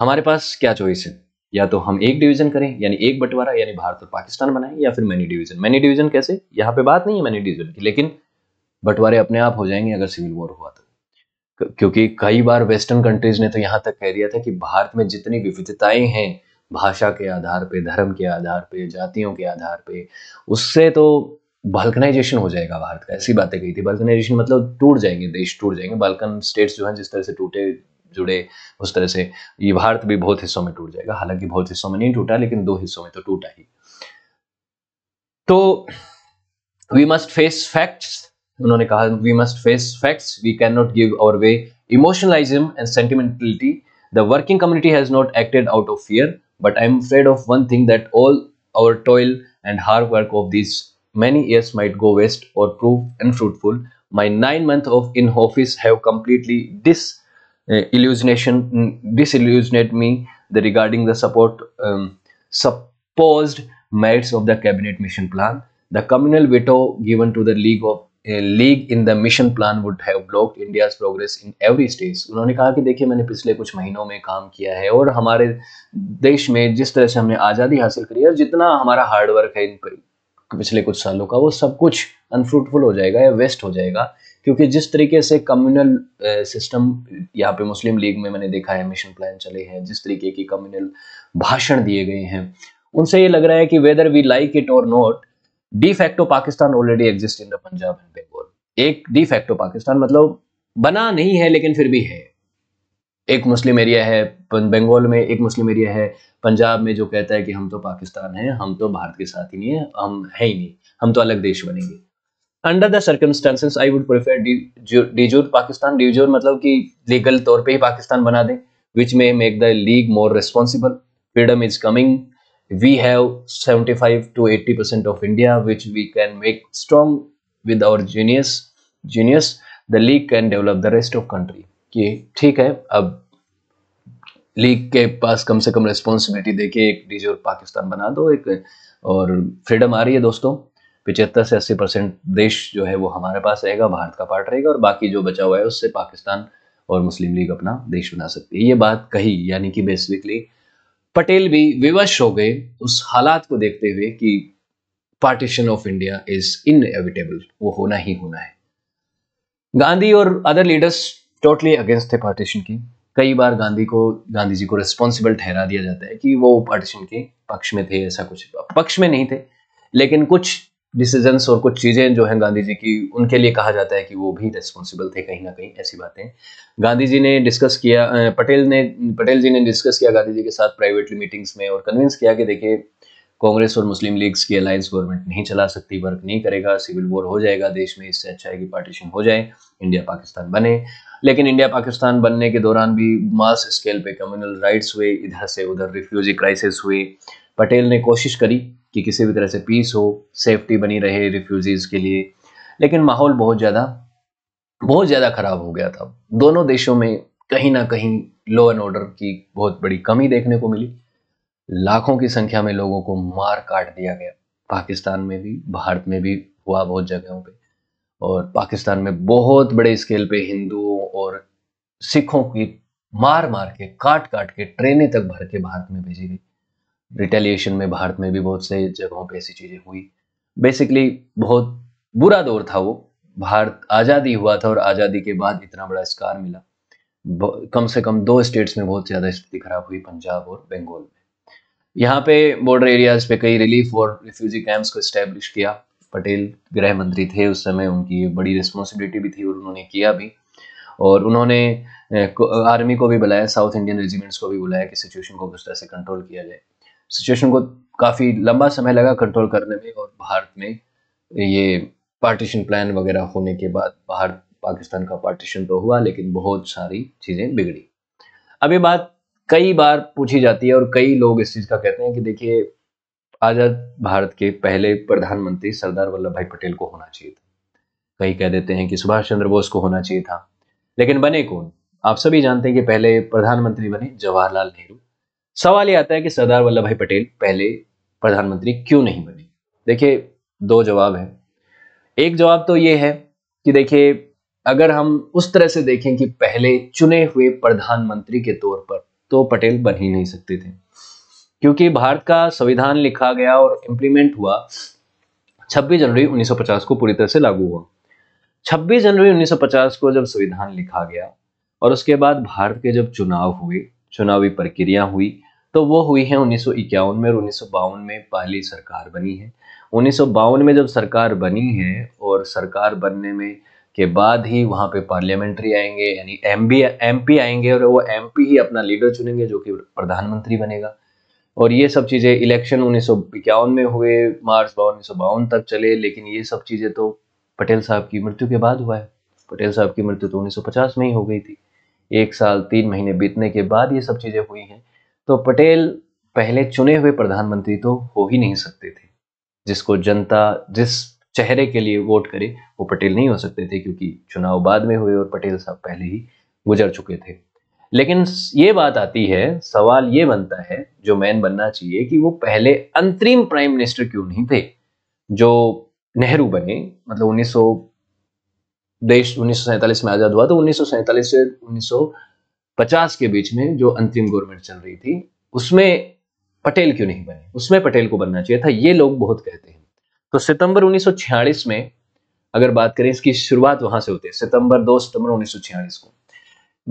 हमारे पास क्या चॉइस है या तो हम एक डिवीजन करें यानी एक बंटवारा यानी भारत और पाकिस्तान बनाएं या फिर मैनी डिवीजन मैनी डिवीजन कैसे यहाँ पे बात नहीं है मैनी डिवीजन की लेकिन बंटवारे अपने आप हो जाएंगे अगर सिविल वॉर हुआ तो क्योंकि कई बार वेस्टर्न कंट्रीज ने तो यहाँ तक कह दिया था कि भारत में जितनी विविधताएं हैं भाषा के आधार पर धर्म के आधार पर जातियों के आधार पर उससे तो बाल्कनाइजेशन हो जाएगा भारत का ऐसी बातें कही थी बाल्कनाइजेशन मतलब टूट जाएंगे देश टूट जाएंगे बाल्कन स्टेट्स जो है जिस तरह से टूटे जुड़े उस तरह से ये भारत भी बहुत हिस्सों में टूट जाएगा हालांकि बहुत हिस्सों में नहीं टूटा लेकिन दो हिस्सों में तो टूटा ही तो वी मस्ट फेस फैक्ट्स उन्होंने कहा we must face facts we can not give our way emotionalism and sentimentality the working community has not acted out of fear but I am afraid of one thing that all our toil and hard work of this many years might go waste or prove unfruitful. My nine month of in office have completely dis Uh, illusionation disillusionate mm, me the regarding the support um, supposed merits of the cabinet mission plan the communal veto given to the league of league in the mission plan would have blocked India's progress in every stage उन्होंने कहा कि देखिए मैंने पिछले कुछ महीनों में काम किया है और हमारे देश में जिस तरह से हमने आज़ादी हासिल करी है और जितना हमारा हार्डवर्क है इन पिछले कुछ सालों का वो सब कुछ अनफ्रूटफुल हो जाएगा या वेस्ट हो जाएगा क्योंकि जिस तरीके से कम्युनल सिस्टम यहाँ पे मुस्लिम लीग में मैंने देखा है मिशन प्लान चले हैं जिस तरीके की कम्युनल भाषण दिए गए हैं उनसे ये लग रहा है कि वेदर वी लाइक इट और not de facto Pakistan already exist in the Punjab and Bengal एक डी फैक्टो पाकिस्तान मतलब बना नहीं है लेकिन फिर भी है एक मुस्लिम एरिया है बंगाल में एक मुस्लिम एरिया है पंजाब में जो कहता है कि हम तो पाकिस्तान हैं हम तो भारत के साथ ही नहीं है हम है ही नहीं हम तो अलग देश बनेंगे under the circumstances I would prefer de jure Pakistan de jure मतलब कि लीगल तौर पे ही पाकिस्तान बना दें which may make the league more responsible freedom is coming we have 75 to 80 percent of India which we can make strong with our genius genius the league can develop the rest of country कि ठीक है अब league के पास कम से कम responsibility देके एक डिजोर पाकिस्तान बना दो एक और फ्रीडम आ रही है दोस्तों पिचहत्तर से अस्सी परसेंट देश जो है वो हमारे पास रहेगा भारत का पार्ट रहेगा और बाकी जो बचा हुआ है उससे पाकिस्तान और मुस्लिम लीग अपना देश बना सकती है ये बात कही यानी कि बेसिकली पटेल भी विवश हो गए उस हालात को देखते हुए कि partition of India is inevitable वो होना ही होना है गांधी और अदर लीडर्स टोटली अगेंस्ट थे पार्टीशन की कई बार गांधी को गांधी जी को रिस्पॉन्सिबल ठहरा दिया जाता है कि वो पार्टीशन के पक्ष में थे ऐसा कुछ पक्ष में नहीं थे लेकिन कुछ डिसीजन और कुछ चीज़ें जो हैं गांधी जी की उनके लिए कहा जाता है कि वो भी रेस्पॉन्सिबल थे कहीं ना कहीं ऐसी बातें गांधी जी ने डिस्कस किया पटेल ने पटेल जी ने डिस्कस किया गांधी जी के साथ प्राइवेटली मीटिंग्स में और कन्विंस किया कि देखिए कांग्रेस और मुस्लिम लीग्स की अलायंस गवर्नमेंट नहीं चला सकती वर्क नहीं करेगा सिविल वॉर हो जाएगा देश में इससे अच्छा है कि पार्टीशन हो जाए इंडिया पाकिस्तान बने लेकिन इंडिया पाकिस्तान बनने के दौरान भी मास स्केल पे कम्युनल राइट्स हुए इधर से उधर रिफ्यूजी क्राइसिस हुए पटेल ने कोशिश करी कि किसी भी तरह से पीस हो सेफ्टी बनी रहे रिफ्यूजीज़ के लिए लेकिन माहौल बहुत ज़्यादा बहुत ज़्यादा ख़राब हो गया था दोनों देशों में कहीं ना कहीं लॉ एंड ऑर्डर की बहुत बड़ी कमी देखने को मिली लाखों की संख्या में लोगों को मार काट दिया गया पाकिस्तान में भी भारत में भी हुआ बहुत जगहों पे और पाकिस्तान में बहुत बड़े स्केल पे हिंदुओं और सिखों की मार मार के काट काट के ट्रेनें तक भर के भारत में भेजी गई रिटेलिएशन में भारत में भी बहुत से जगहों पे ऐसी चीज़ें हुई बेसिकली बहुत बुरा दौर था वो भारत आज़ादी हुआ था और आज़ादी के बाद इतना बड़ा स्कार मिला कम से कम दो स्टेट्स में बहुत ज़्यादा स्थिति खराब हुई पंजाब और बंगाल में यहाँ पे बॉर्डर एरियाज पे कई रिलीफ और रिफ्यूजी कैंप्स को स्टैब्लिश किया पटेल गृह मंत्री थे उस समय उनकी बड़ी रिस्पॉन्सिबिलिटी भी थी और उन्होंने किया भी और उन्होंने आर्मी को भी बुलाया साउथ इंडियन रेजिमेंट्स को भी बुलाया कि सिचुएशन को किस तरह से कंट्रोल किया जाए सिचुएशन को काफ़ी लंबा समय लगा कंट्रोल करने में और भारत में ये पार्टीशन प्लान वगैरह होने के बाद भारत पाकिस्तान का पार्टीशन तो हुआ लेकिन बहुत सारी चीज़ें बिगड़ी अब ये बात कई बार पूछी जाती है और कई लोग इस चीज़ का कहते हैं कि देखिए आज़ाद भारत के पहले प्रधानमंत्री सरदार वल्लभ भाई पटेल को होना चाहिए था कई कह देते हैं कि सुभाष चंद्र बोस को होना चाहिए था लेकिन बने कौन आप सभी जानते हैं कि पहले प्रधानमंत्री बने जवाहरलाल नेहरू सवाल ये आता है कि सरदार वल्लभ भाई पटेल पहले प्रधानमंत्री क्यों नहीं बने देखिए दो जवाब हैं एक जवाब तो ये है कि देखिए अगर हम उस तरह से देखें कि पहले चुने हुए प्रधानमंत्री के तौर पर तो पटेल बन ही नहीं सकते थे क्योंकि भारत का संविधान लिखा गया और इम्प्लीमेंट हुआ 26 जनवरी 1950 को पूरी तरह से लागू हुआ 26 जनवरी 1950 को जब संविधान लिखा गया और उसके बाद भारत के जब चुनाव हुए चुनावी प्रक्रिया हुई तो वो हुई है उन्नीस में और उन्नीस में पहली सरकार बनी है उन्नीस में जब सरकार बनी है और सरकार बनने में के बाद ही वहाँ पे पार्लियामेंट्री आएंगे यानी एम बी एम पी आएंगे और वो एम पी ही अपना लीडर चुनेंगे जो कि प्रधानमंत्री बनेगा और ये सब चीज़ें इलेक्शन उन्नीस में हुए मार्च उन्नीस तक चले लेकिन ये सब चीज़ें तो पटेल साहब की मृत्यु के बाद हुआ है पटेल साहब की मृत्यु तो 1950 में ही हो गई थी एक साल तीन महीने बीतने के बाद ये सब चीज़ें हुई हैं तो पटेल पहले चुने हुए प्रधानमंत्री तो हो ही नहीं सकते थे जिसको जनता जिस चेहरे के लिए वोट करे वो पटेल नहीं हो सकते थे क्योंकि चुनाव बाद में हुए और पटेल साहब पहले ही गुजर चुके थे लेकिन ये बात आती है सवाल ये बनता है जो मैन बनना चाहिए कि वो पहले अंतरिम प्राइम मिनिस्टर क्यों नहीं थे जो नेहरू बने मतलब उन्नीस देश उन्नीस में आज़ाद हुआ तो उन्नीस से उन्नीस पचास के बीच में जो अंतिम गवर्नमेंट चल रही थी उसमें पटेल क्यों नहीं बने उसमें पटेल को बनना चाहिए था ये लोग बहुत कहते हैं तो सितंबर 1946 में अगर बात करें इसकी शुरुआत वहां से होती है सितंबर 2 सितंबर 1946 को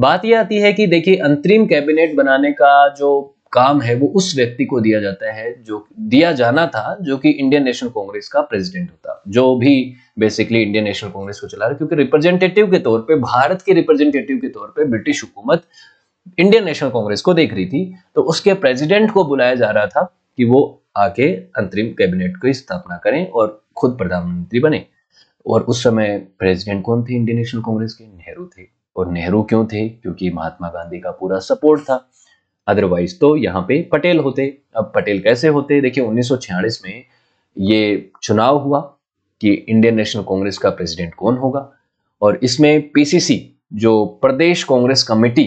बात यह आती है कि देखिए अंतरिम कैबिनेट बनाने का जो काम है वो उस व्यक्ति को दिया जाता है जो दिया जाना था जो कि इंडियन नेशनल कांग्रेस का प्रेसिडेंट होता जो भी बेसिकली इंडियन नेशनल कांग्रेस को चला रहा क्योंकि रिप्रेजेंटेटिव के तौर पे भारत के रिप्रेजेंटेटिव के तौर पे ब्रिटिश हुकूमत इंडियन नेशनल कांग्रेस को देख रही थी तो उसके प्रेजिडेंट को बुलाया जा रहा था कि वो आके अंतरिम कैबिनेट की स्थापना करें और खुद प्रधानमंत्री बने और उस समय प्रेसिडेंट कौन थे इंडियन नेशनल कांग्रेस के नेहरू थे और नेहरू क्यों थे क्योंकि महात्मा गांधी का पूरा सपोर्ट था अदरवाइज तो यहाँ पे पटेल होते अब पटेल कैसे होते देखिए उन्नीस में ये चुनाव हुआ कि इंडियन नेशनल कांग्रेस का प्रेसिडेंट कौन होगा और इसमें पीसीसी जो प्रदेश कांग्रेस कमेटी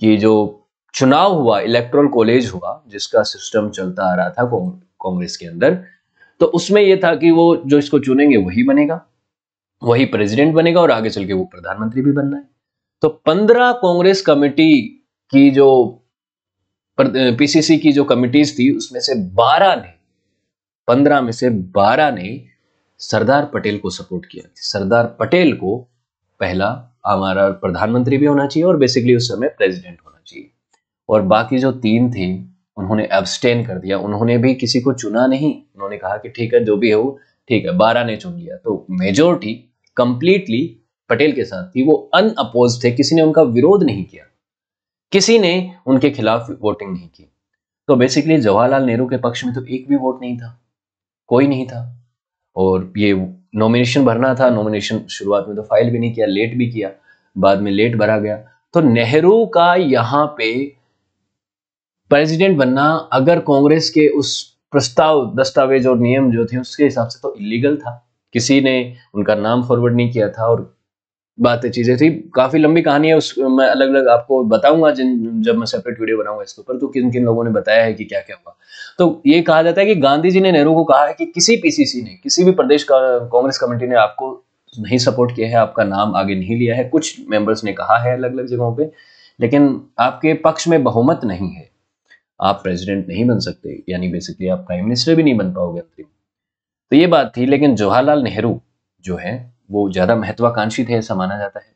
की जो चुनाव हुआ इलेक्ट्रल कॉलेज हुआ जिसका सिस्टम चलता आ रहा था कांग्रेस के अंदर तो उसमें यह था कि वो जो इसको चुनेंगे वही बनेगा वही प्रेसिडेंट बनेगा और आगे चल के वो प्रधानमंत्री भी बनना है तो पंद्रह कांग्रेस कमेटी की जो पीसीसी की जो कमिटीज थी उसमें से 12 ने 15 में से 12 ने सरदार पटेल को सपोर्ट किया सरदार पटेल को पहला हमारा प्रधानमंत्री भी होना चाहिए और बेसिकली उस समय प्रेसिडेंट होना चाहिए और बाकी जो तीन थे उन्होंने एब्सटेन कर दिया उन्होंने भी किसी को चुना नहीं उन्होंने कहा कि ठीक है जो भी है वो ठीक है बारह ने चुन लिया तो मेजोरिटी कंप्लीटली पटेल के साथ थी वो अनअपोज थे किसी ने उनका विरोध नहीं किया किसी ने उनके खिलाफ वोटिंग नहीं की तो बेसिकली जवाहरलाल नेहरू के पक्ष में तो एक भी वोट नहीं था कोई नहीं था और ये नॉमिनेशन भरना था नॉमिनेशन शुरुआत में तो फाइल भी नहीं किया लेट भी किया बाद में लेट भरा गया तो नेहरू का यहाँ पे प्रेसिडेंट बनना अगर कांग्रेस के उस प्रस्ताव दस्तावेज और नियम जो थे उसके हिसाब से तो इलीगल था किसी ने उनका नाम फॉरवर्ड नहीं किया था और बातें चीज़ें थी काफ़ी लंबी कहानी है उस मैं अलग अलग आपको बताऊंगा जिन जब मैं सेपरेट वीडियो बनाऊंगा इसके ऊपर तो किन किन लोगों ने बताया है कि क्या क्या हुआ तो ये कहा जाता है कि गांधी जी ने नेहरू को कहा है कि किसी पीसीसी ने किसी भी प्रदेश का कांग्रेस कमेटी ने आपको नहीं सपोर्ट किया है आपका नाम आगे नहीं लिया है कुछ मेंबर्स ने कहा है अलग अलग जगहों पर लेकिन आपके पक्ष में बहुमत नहीं है आप प्रेसिडेंट नहीं बन सकते यानी बेसिकली आप प्राइम मिनिस्टर भी नहीं बन पाओगे अंतरिम तो ये बात थी लेकिन जवाहरलाल नेहरू जो है वो ज़्यादा महत्वाकांक्षी थे ऐसा माना जाता है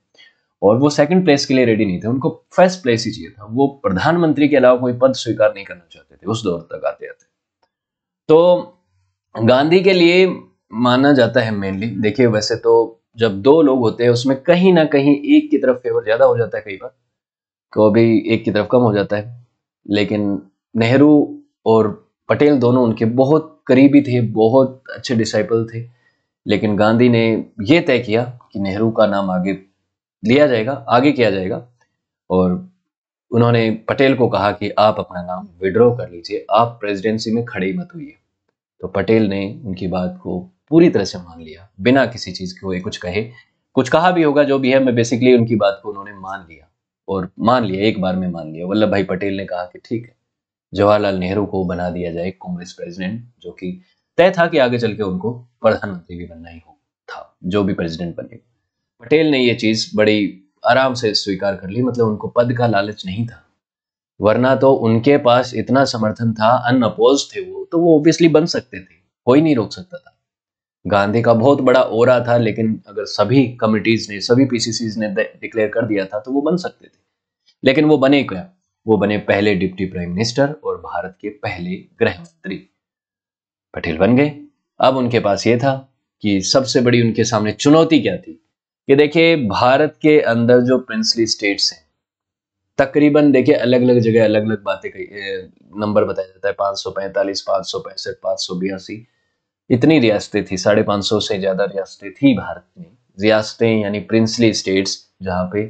और वो सेकंड प्लेस के लिए रेडी नहीं थे उनको फर्स्ट प्लेस ही चाहिए था वो प्रधानमंत्री के अलावा कोई पद स्वीकार नहीं करना चाहते थे उस दौर तक आते आते तो गांधी के लिए माना जाता है मेनली देखिए वैसे तो जब दो लोग होते हैं उसमें कहीं ना कहीं एक की तरफ फेवर ज़्यादा हो जाता है कई बार कभी तो एक की तरफ कम हो जाता है लेकिन नेहरू और पटेल दोनों उनके बहुत करीबी थे बहुत अच्छे डिसाइपल थे लेकिन गांधी ने यह तय किया कि नेहरू का नाम आगे लिया जाएगा आगे किया जाएगा और उन्होंने पटेल को कहा कि आप अपना नाम विड्रॉ कर लीजिए आप प्रेसिडेंसी में खड़े ही मत होइए तो पटेल ने उनकी बात को पूरी तरह से मान लिया बिना किसी चीज़ को कुछ कहे कुछ कहा भी होगा जो भी है मैं बेसिकली उनकी बात को उन्होंने मान लिया और मान लिया एक बार में मान लिया वल्लभ भाई पटेल ने कहा कि ठीक है जवाहरलाल नेहरू को बना दिया जाए कांग्रेस प्रेसिडेंट जो कि तय था कि आगे चल के उनको प्रधानमंत्री भी बनना ही हो था जो भी प्रेसिडेंट बने पटेल ने यह चीज बड़ी आराम से स्वीकार कर ली मतलब उनको पद का लालच नहीं था वरना तो उनके पास इतना समर्थन था अपोज थे वो तो वो ऑब्वियसली बन सकते थे कोई नहीं रोक सकता था गांधी का बहुत बड़ा ओरा था लेकिन अगर सभी कमिटीज ने सभी पीसीसी ने डिक्लेयर कर दिया था तो वो बन सकते थे लेकिन वो बने क्या वो बने पहले डिप्टी प्राइम मिनिस्टर और भारत के पहले गृह मंत्री पटेल बन गए अब उनके पास ये था कि सबसे बड़ी उनके सामने चुनौती क्या थी कि देखिए भारत के अंदर जो प्रिंसली स्टेट्स हैं तकरीबन देखिए अलग अलग जगह अलग अलग बातें कही नंबर बताया जाता है पाँच सौ पैंतालीस पाँच सौ पैंसठ पाँच सौ बयासी इतनी रियासतें थी साढ़े पाँच सौ से ज़्यादा रियासतें थी भारत में रियासतें यानी प्रिंसली स्टेट्स जहाँ पे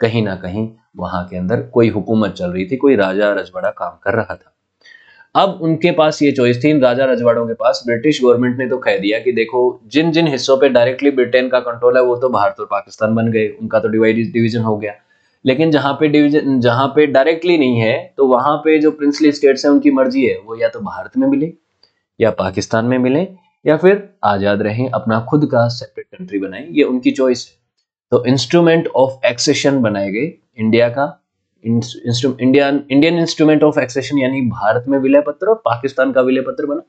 कहीं ना कहीं वहाँ के अंदर कोई हुकूमत चल रही थी कोई राजा रजबड़ा काम कर रहा था अब उनके पास ये चॉइस थी राजा रजवाड़ों के पास ब्रिटिश गवर्नमेंट ने तो कह दिया कि देखो जिन जिन हिस्सों पे डायरेक्टली ब्रिटेन का कंट्रोल है वो तो भारत और पाकिस्तान बन गए उनका तो डिवाइड डिवीजन हो गया लेकिन जहां पे डिवीजन जहां पे डायरेक्टली नहीं है तो वहां पे जो प्रिंसली स्टेट्स है उनकी मर्जी है वो या तो भारत में मिले या पाकिस्तान में मिले या फिर आज़ाद रहें अपना खुद का सेपरेट कंट्री बनाए ये उनकी चॉइस है तो इंस्ट्रूमेंट ऑफ एक्सेशन बनाए गए इंडिया का Indian Indian instrument of accession यानी भारत में विलय पत्र और पाकिस्तान का विलय पत्र बना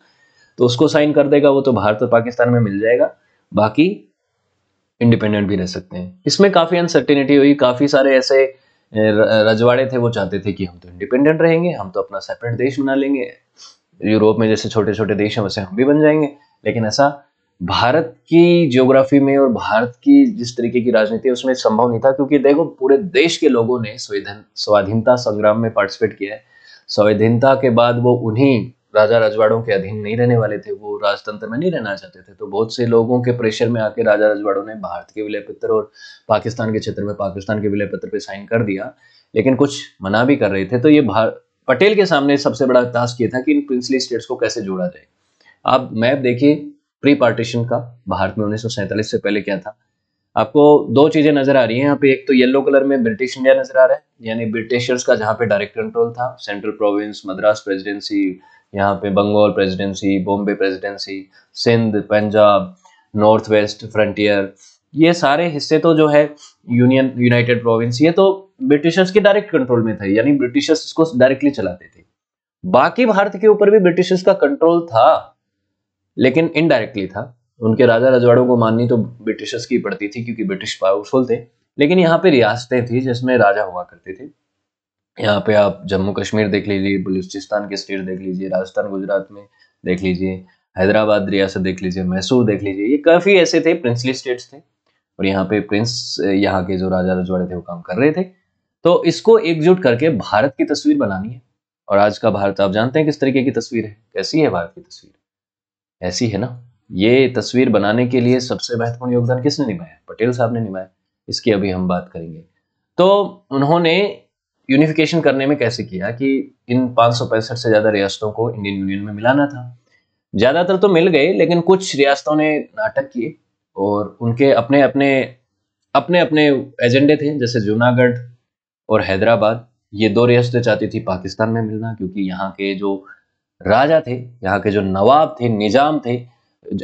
तो उसको साइन कर देगा वो तो भारत और पाकिस्तान में मिल जाएगा बाकी इंडिपेंडेंट भी रह सकते हैं इसमें काफ़ी अनसर्टिनिटी हुई काफ़ी सारे ऐसे रजवाड़े थे वो चाहते थे कि हम तो इंडिपेंडेंट रहेंगे हम तो अपना सेपरेट देश बना लेंगे यूरोप में जैसे छोटे छोटे देश हैं वैसे हम भी बन जाएंगे लेकिन ऐसा भारत की ज्योग्राफी में और भारत की जिस तरीके की राजनीति है उसमें संभव नहीं था क्योंकि देखो पूरे देश के लोगों ने स्वाधीनता संग्राम में पार्टिसिपेट किया है स्वाधीनता के बाद वो उन्हीं राजा राजवाड़ों के अधीन नहीं रहने वाले थे वो राजतंत्र में नहीं रहना चाहते थे तो बहुत से लोगों के प्रेशर में आके राजा राजवाड़ों ने भारत के विलय पत्र और पाकिस्तान के क्षेत्र में पाकिस्तान के विलय पत्र पे साइन कर दिया लेकिन कुछ मना भी कर रहे थे तो ये पटेल के सामने सबसे बड़ा टास्क ये था कि इन प्रिंसली स्टेट्स को कैसे जोड़ा जाए आप मैप देखिए प्री पार्टीशन का भारत में उन्नीस से पहले क्या था आपको दो चीजें नजर आ रही हैं यहाँ पे एक तो येलो कलर में ब्रिटिश इंडिया नजर आ रहा है यानी ब्रिटिशर्स का जहाँ पे डायरेक्ट कंट्रोल था सेंट्रल प्रोविंस मद्रास प्रेसिडेंसी यहाँ पे Bengal presidency Bombay presidency Sindh Punjab north west frontier ये सारे हिस्से तो जो है यूनियन यूनाइटेड प्रोविंस ये तो ब्रिटिशर्स के डायरेक्ट कंट्रोल में थे यानी ब्रिटिशर्स इसको डायरेक्टली चलाते थे बाकी भारत के ऊपर भी ब्रिटिशर्स का कंट्रोल था लेकिन इनडायरेक्टली था उनके राजा रजवाड़ों को माननी तो ब्रिटिशर्स की पड़ती थी क्योंकि ब्रिटिश पावरफुल थे लेकिन यहाँ पे रियासतें थी जिसमें राजा हुआ करते थे यहाँ पे आप जम्मू कश्मीर देख लीजिए बलूचिस्तान के स्टेट देख लीजिए राजस्थान गुजरात में देख लीजिए हैदराबाद रियासत देख लीजिए मैसूर देख लीजिए ये काफ़ी ऐसे थे प्रिंसली स्टेट्स थे और यहाँ पे प्रिंस यहाँ के जो राजा रजवाड़े थे वो काम कर रहे थे तो इसको एकजुट करके भारत की तस्वीर बनानी है और आज का भारत आप जानते हैं किस तरीके की तस्वीर है कैसी है भारत की तस्वीर ऐसी है ना ये तस्वीर बनाने के लिए सबसे महत्वपूर्ण योगदान किसने निभाया पटेल साहब ने निभाया इसकी अभी हम बात करेंगे तो उन्होंने यूनिफिकेशन करने में कैसे किया कि इन पाँच से ज़्यादा रियासतों को इंडियन यूनियन में मिलाना था ज़्यादातर तो मिल गए लेकिन कुछ रियासतों ने नाटक किए और उनके अपने अपने अपने अपने एजेंडे थे जैसे जूनागढ़ और हैदराबाद ये दो रियासतें चाहती थी पाकिस्तान में मिलना क्योंकि यहाँ के जो राजा थे यहाँ के जो नवाब थे निजाम थे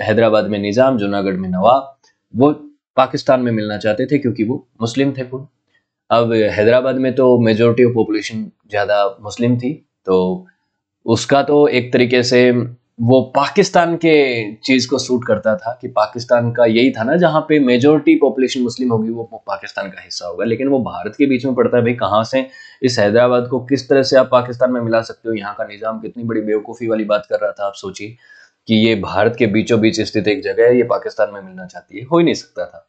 हैदराबाद में निजाम जूनागढ़ में नवाब वो पाकिस्तान में मिलना चाहते थे क्योंकि वो मुस्लिम थे पूर्ण अब हैदराबाद में तो मेजोरिटी ऑफ पॉपुलेशन ज़्यादा मुस्लिम थी तो उसका तो एक तरीके से वो पाकिस्तान के चीज़ को सूट करता था कि पाकिस्तान का यही था ना जहाँ पे मेजोरिटी पॉपुलेशन मुस्लिम होगी वो पाकिस्तान का हिस्सा होगा लेकिन वो भारत के बीच में पड़ता है भाई कहाँ से इस हैदराबाद को किस तरह से आप पाकिस्तान में मिला सकते हो यहाँ का निज़ाम कितनी बड़ी बेवकूफ़ी वाली बात कर रहा था आप सोचिए कि ये भारत के बीचों बीच स्थित एक जगह है ये पाकिस्तान में मिलना चाहती है हो ही नहीं सकता था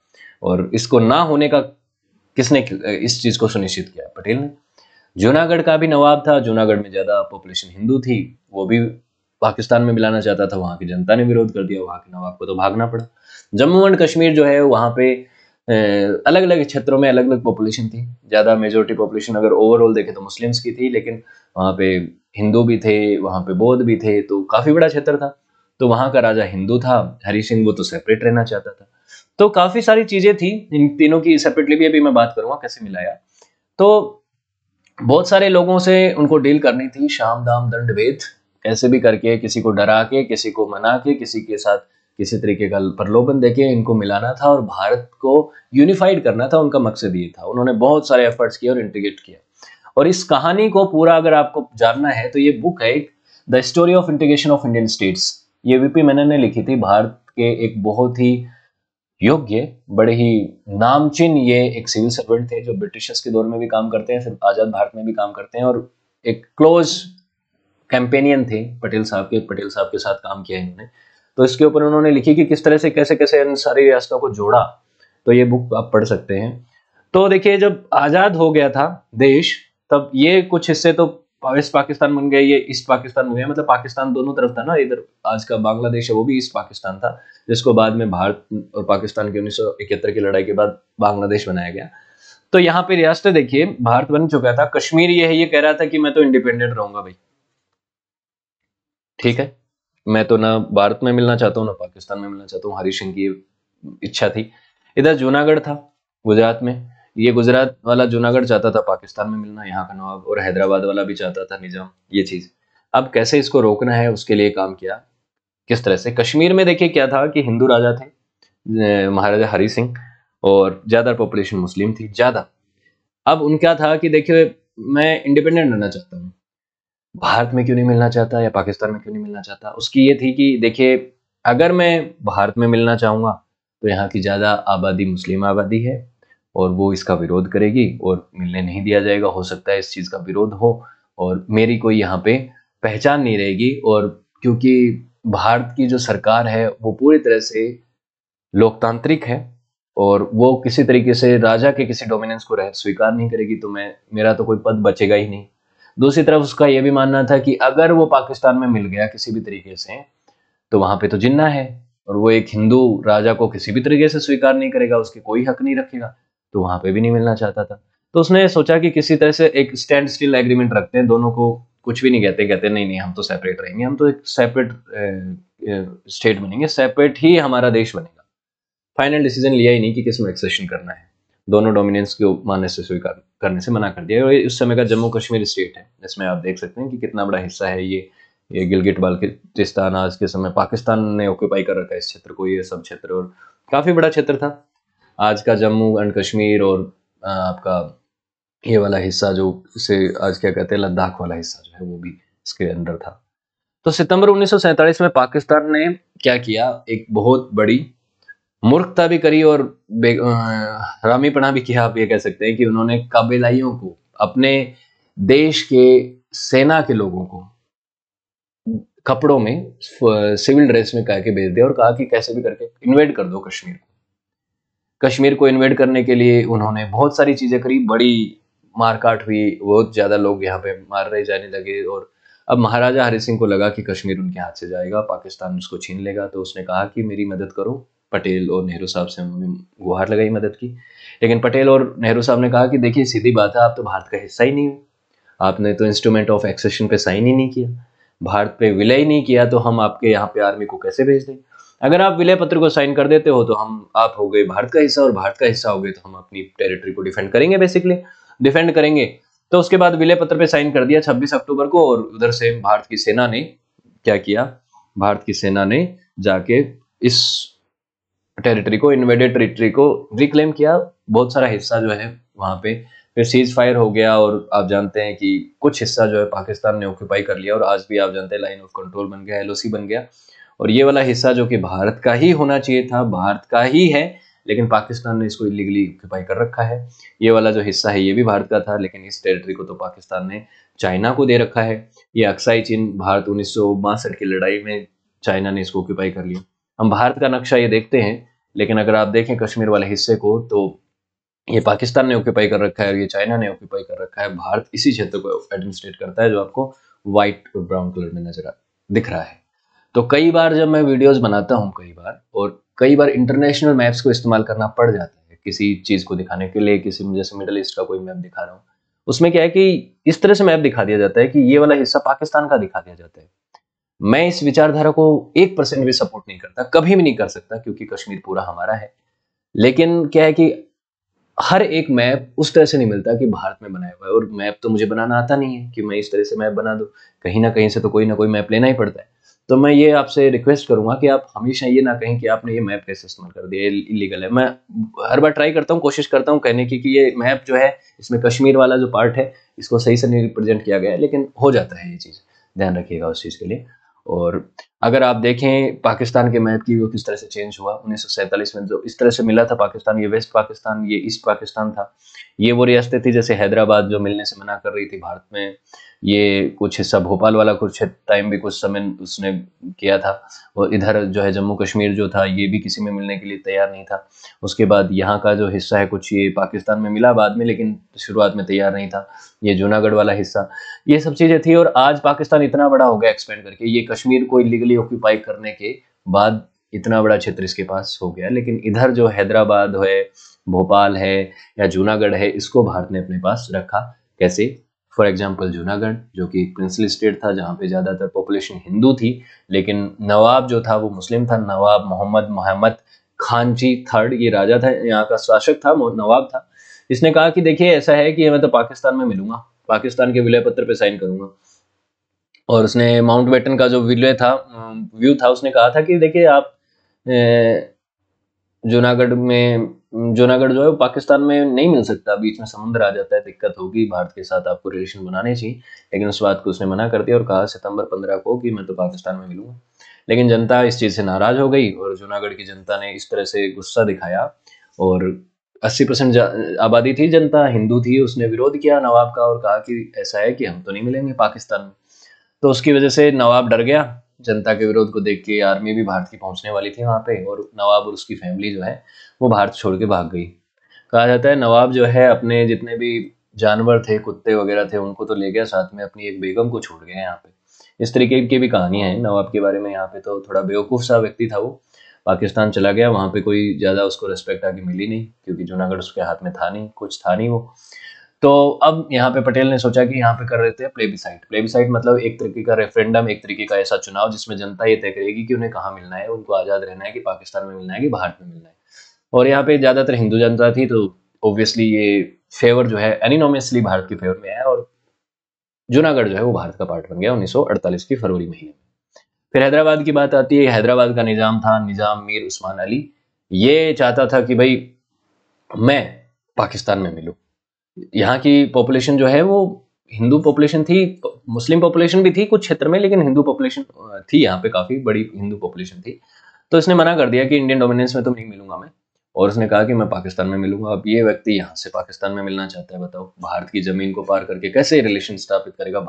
और इसको ना होने का किसने इस चीज़ को सुनिश्चित किया पटेल ने जूनागढ़ का भी नवाब था जूनागढ़ में ज़्यादा पॉपुलेशन हिंदू थी वो भी पाकिस्तान में मिलाना चाहता था वहां की जनता ने विरोध कर दिया वहां के नवाब को तो भागना पड़ा जम्मू एंड कश्मीर जो है वहाँ पे अलग अलग क्षेत्रों में अलग अलग पॉपुलेशन थी ज़्यादा मेजोरिटी पॉपुलेशन अगर ओवरऑल देखे तो मुस्लिम्स की थी लेकिन वहाँ पे हिंदू भी थे वहाँ पे बौद्ध भी थे तो काफ़ी बड़ा क्षेत्र था तो वहाँ का राजा हिंदू था हरी सिंह वो तो सेपरेट रहना चाहता था तो काफ़ी सारी चीज़ें थी इन तीनों की सेपरेटली भी अभी मैं बात करूँगा कैसे मिलाया तो बहुत सारे लोगों से उनको डील करनी थी शाम दाम दंड वेद ऐसे भी करके किसी को डरा के किसी को मना के किसी के साथ किसी तरीके का प्रलोभन देके इनको मिलाना था और भारत को यूनिफाइड करना था उनका मकसद ये था उन्होंने बहुत सारे एफर्ट्स किए और इंटीग्रेट किया और इस कहानी को पूरा अगर आपको जानना है तो ये बुक है the story of integration of Indian states ये वीपी मेनन ने लिखी थी भारत के एक बहुत ही योग्य बड़े ही नामचिन ये एक सिविल सर्वेंट थे जो ब्रिटिशर्स के दौर में भी काम करते हैं फिर आज़ाद भारत में भी काम करते हैं और एक क्लोज कैंपेनियन थे पटेल साहब के पटेल साहब के साथ काम किया इन्होंने तो इसके ऊपर उन्होंने लिखी कि किस तरह से कैसे कैसे इन सारी रियासतों को जोड़ा तो ये बुक आप पढ़ सकते हैं तो देखिए जब आज़ाद हो गया था देश तब ये कुछ हिस्से तो वेस्ट पाकिस्तान बन गए ये ईस्ट पाकिस्तान बन गया मतलब पाकिस्तान दोनों तरफ था ना इधर आज का बांग्लादेश है वो भी ईस्ट पाकिस्तान था जिसको बाद में भारत और पाकिस्तान की उन्नीस की लड़ाई के बाद बांग्लादेश बनाया गया तो यहाँ पे रियासतें देखिए भारत बन चुका था कश्मीर ये है ये कह रहा था कि मैं तो इंडिपेंडेंट रहूंगा भाई ठीक है मैं तो ना भारत में मिलना चाहता हूँ ना पाकिस्तान में मिलना चाहता हूँ हरी सिंह की इच्छा थी इधर जूनागढ़ था गुजरात में ये गुजरात वाला जूनागढ़ चाहता था पाकिस्तान में मिलना यहाँ का नवाब और हैदराबाद वाला भी चाहता था निजाम ये चीज़ अब कैसे इसको रोकना है उसके लिए काम किया किस तरह से कश्मीर में देखिए क्या था कि हिंदू राजा थे महाराजा हरी सिंह और ज़्यादा पॉपुलेशन मुस्लिम थी ज़्यादा अब उनका था कि देखिए मैं इंडिपेंडेंट रहना चाहता हूँ भारत में क्यों नहीं मिलना चाहता या पाकिस्तान में क्यों नहीं मिलना चाहता उसकी ये थी कि देखिए अगर मैं भारत में मिलना चाहूँगा तो यहाँ की ज़्यादा आबादी मुस्लिम आबादी है और वो इसका विरोध करेगी और मिलने नहीं दिया जाएगा हो सकता है इस चीज़ का विरोध हो और मेरी कोई यहाँ पे पहचान नहीं रहेगी और क्योंकि भारत की जो सरकार है वो पूरी तरह से लोकतांत्रिक है और वो किसी तरीके से राजा के किसी डोमिनेंस को रह स्वीकार नहीं करेगी तो मैं मेरा तो कोई पद बचेगा ही नहीं दूसरी तरफ उसका यह भी मानना था कि अगर वो पाकिस्तान में मिल गया किसी भी तरीके से तो वहां पे तो जिन्ना है और वो एक हिंदू राजा को किसी भी तरीके से स्वीकार नहीं करेगा उसके कोई हक नहीं रखेगा तो वहां पे भी नहीं मिलना चाहता था तो उसने सोचा कि किसी तरह से एक स्टैंड स्टिल एग्रीमेंट रखते हैं दोनों को कुछ भी नहीं कहते कहते नहीं नहीं हम तो सेपरेट रहेंगे हम तो एक सेपरेट स्टेट बनेंगे सेपरेट ही हमारा देश बनेगा फाइनल डिसीजन लिया ही नहीं कि किस में एक्सेशन करना है दोनों डोमिनेंस के मानने से स्वीकार करने से मना कर दिया और उस समय का जम्मू कश्मीर स्टेट है जिसमें आप देख सकते हैं कि कितना बड़ा हिस्सा है ये ये गिलगिट बाल्किस्तान आज के समय पाकिस्तान ने ऑक्यूपाई कर रखा है इस क्षेत्र को ये सब क्षेत्र और काफ़ी बड़ा क्षेत्र था आज का जम्मू एंड कश्मीर और आपका ये वाला हिस्सा जो इसे आज क्या कहते हैं लद्दाख वाला हिस्सा जो है वो भी इसके अंदर था तो सितंबर 1947 में पाकिस्तान ने क्या किया एक बहुत बड़ी मूर्खता भी करी और हरामीपना भी किया आप ये कह सकते हैं कि उन्होंने काबिलाइयों को अपने देश के सेना के लोगों को कपड़ों में सिविल ड्रेस में कह के भेज दिया और कहा कि कैसे भी करके इन्वेड कर दो कश्मीर को कश्मीर को इन्वेड करने के लिए उन्होंने बहुत सारी चीज़ें करी बड़ी मारकाट हुई बहुत ज़्यादा लोग यहाँ पे मार रहे जाने लगे और अब महाराजा हरि सिंह को लगा कि कश्मीर उनके हाथ से जाएगा पाकिस्तान उसको छीन लेगा तो उसने कहा कि मेरी मदद करो पटेल और नेहरू साहब से उन्होंने गुहार लगाई मदद की लेकिन पटेल और नेहरू साहब ने कहा कि देखिए सीधी बात है आप तो भारत का हिस्सा ही नहीं हो आपने तो इंस्ट्रूमेंट ऑफ एक्सेशन पे साइन ही नहीं किया भारत पे विलय नहीं किया तो हम आपके यहाँ पे आर्मी को कैसे भेज दें अगर आप विलय पत्र को साइन कर देते हो तो हम आप हो गए भारत का हिस्सा और भारत का हिस्सा हो गए तो हम अपनी टेरिटरी को डिफेंड करेंगे बेसिकली डिफेंड करेंगे तो उसके बाद विलय पत्र पे साइन कर दिया 26 अक्टूबर को और उधर से भारत की सेना ने क्या किया भारत की सेना ने जाके इस टेरिटरी को इन्वेडेड टेरिटरी को रिक्लेम किया बहुत सारा हिस्सा जो है वहाँ पे फिर सीज फायर हो गया और आप जानते हैं कि कुछ हिस्सा जो है पाकिस्तान ने ऑक्यूपाई कर लिया और आज भी आप जानते हैं लाइन ऑफ कंट्रोल बन गया एल बन गया और ये वाला हिस्सा जो कि भारत का ही होना चाहिए था भारत का ही है लेकिन पाकिस्तान ने इसको इलीगली ऑक्यूपाई कर रखा है ये वाला जो हिस्सा है ये भी भारत का था लेकिन इस टेरिटरी को तो पाकिस्तान ने चाइना को दे रखा है ये अक्साई चीन भारत उन्नीस की लड़ाई में चाइना ने इसको ऑक्यूपाई कर लिया हम भारत का नक्शा ये देखते हैं लेकिन अगर आप देखें कश्मीर वाले हिस्से को तो ये पाकिस्तान ने ऑक्यूपाई कर रखा है और ये चाइना ने ऑक्यूपाई कर रखा है भारत इसी क्षेत्र को एडमिनिस्ट्रेट करता है जो आपको व्हाइट और ब्राउन कलर में नजर आ दिख रहा है तो कई बार जब मैं वीडियोज बनाता हूँ कई बार और कई बार इंटरनेशनल मैप्स को इस्तेमाल करना पड़ जाता है किसी चीज़ को दिखाने के लिए किसी जैसे मिडल ईस्ट का कोई मैप दिखा रहा हूँ उसमें क्या है कि इस तरह से मैप दिखा दिया जाता है कि ये वाला हिस्सा पाकिस्तान का दिखा दिया जाता है मैं इस विचारधारा को एक परसेंट भी सपोर्ट नहीं करता कभी भी नहीं कर सकता क्योंकि कश्मीर पूरा हमारा है लेकिन क्या है कि हर एक मैप उस तरह से नहीं मिलता कि भारत में बनाया हुआ है और मैप तो मुझे बनाना आता नहीं है कि मैं इस तरह से मैप बना दूँ कहीं ना कहीं से तो कोई ना कोई मैप लेना ही पड़ता है तो मैं ये आपसे रिक्वेस्ट करूंगा कि आप हमेशा ये ना कहें कि आपने ये मैप कैसे इस्तेमाल कर दिया इलीगल है मैं हर बार ट्राई करता हूँ कोशिश करता हूँ कहने की कि ये मैप जो है इसमें कश्मीर वाला जो पार्ट है इसको सही से नहीं रिप्रेजेंट किया गया है लेकिन हो जाता है ये चीज़ ध्यान रखिएगा उस चीज़ के लिए और अगर आप देखें पाकिस्तान के मैप की वो किस तरह से चेंज हुआ उन्नीस में जो इस तरह से मिला था पाकिस्तान ये वेस्ट पाकिस्तान ये ईस्ट पाकिस्तान था ये वो रियासतें थी जैसे हैदराबाद जो मिलने से मना कर रही थी भारत में ये कुछ हिस्सा भोपाल वाला कुछ टाइम भी कुछ समय उसने किया था और इधर जो है जम्मू कश्मीर जो था ये भी किसी में मिलने के लिए तैयार नहीं था उसके बाद यहाँ का जो हिस्सा है कुछ ये पाकिस्तान में मिला बाद में लेकिन शुरुआत में तैयार नहीं था ये जूनागढ़ वाला हिस्सा ये सब चीज़ें थी और आज पाकिस्तान इतना बड़ा हो गया एक्सपेंड करके ये कश्मीर को इलीगली ऑक्यूपाई करने के बाद इतना बड़ा क्षेत्र इसके पास हो गया लेकिन इधर जो हैदराबाद है भोपाल है या जूनागढ़ है इसको भारत ने अपने पास रखा कैसे फॉर एग्जाम्पल जूनागढ़ जो कि एक प्रिंसल स्टेट था जहाँ पे ज़्यादातर पॉपुलेशन हिंदू थी लेकिन नवाब जो था वो मुस्लिम था नवाब मोहम्मद मोहम्मद खानची थर्ड ये राजा था यहाँ का शासक था नवाब था इसने कहा कि देखिए ऐसा है कि मैं तो पाकिस्तान में मिलूंगा पाकिस्तान के विलय पत्र पे साइन करूंगा और उसने माउंट बेटन का जो विलय था व्यू था उसने कहा था कि देखिए आप जूनागढ़ में जूनागढ़ जो है पाकिस्तान में नहीं मिल सकता बीच में समुद्र आ जाता है दिक्कत होगी भारत के साथ आपको रिलेशन बनाने चाहिए लेकिन उस बात को उसने मना कर दिया और कहा सितंबर पंद्रह को कि मैं तो पाकिस्तान में मिलूंगा लेकिन जनता इस चीज़ से नाराज हो गई और जूनागढ़ की जनता ने इस तरह से गुस्सा दिखाया और अस्सी परसेंट आबादी थी जनता हिंदू थी उसने विरोध किया नवाब का और कहा कि ऐसा है कि हम तो नहीं मिलेंगे पाकिस्तान में तो उसकी वजह से नवाब डर गया जनता के विरोध को देख के आर्मी भी भारत की पहुंचने वाली थी वहाँ पे और नवाब और उसकी फैमिली जो है वो भारत छोड़ के भाग गई कहा जाता है नवाब जो है अपने जितने भी जानवर थे कुत्ते वगैरह थे उनको तो ले गया साथ में अपनी एक बेगम को छोड़ गया यहाँ पे इस तरीके की भी कहानी हैं नवाब के बारे में यहाँ पे तो थोड़ा बेवकूफ़ सा व्यक्ति था वो पाकिस्तान चला गया वहाँ पे कोई ज़्यादा उसको रेस्पेक्ट आगे मिली नहीं क्योंकि जूनागढ़ उसके हाथ में था नहीं कुछ था नहीं वो तो अब यहाँ पे पटेल ने सोचा कि यहाँ पे कर रहे थे प्लेबिसाइट प्लेबिसाइट मतलब एक तरीके का रेफरेंडम एक तरीके का ऐसा चुनाव जिसमें जनता ये तय करेगी कि उन्हें कहाँ मिलना है उनको आज़ाद रहना है कि पाकिस्तान में मिलना है कि भारत में मिलना है और यहाँ पे ज़्यादातर हिंदू जनता थी तो ऑब्वियसली ये फेवर जो है एनिनोमियसली भारत के फेवर में है और जूनागढ़ जो है वो भारत का पार्ट बन गया उन्नीस की फरवरी महीने में फिर हैदराबाद की बात आती है हैदराबाद का निज़ाम था निज़ाम मीर उस्मान अली ये चाहता था कि भाई मैं पाकिस्तान में मिलूँ यहाँ की पॉपुलेशन जो है वो हिंदू पॉपुलेशन थी मुस्लिम पॉपुलेशन भी थी कुछ क्षेत्र में लेकिन हिंदू पॉपुलेशन थी यहाँ पे काफ़ी बड़ी हिंदू पॉपुलेशन थी तो इसने मना कर दिया कि इंडियन डोमिनेंस में तो नहीं मिलूंगा मैं और उसने कहा कि मैं पाकिस्तान में मिलूंगा अब ये व्यक्ति यहाँ से पाकिस्तान में मिलना चाहता है बताओ भारत की जमीन को पार करके कैसे रिलेशन स्थापित करेगा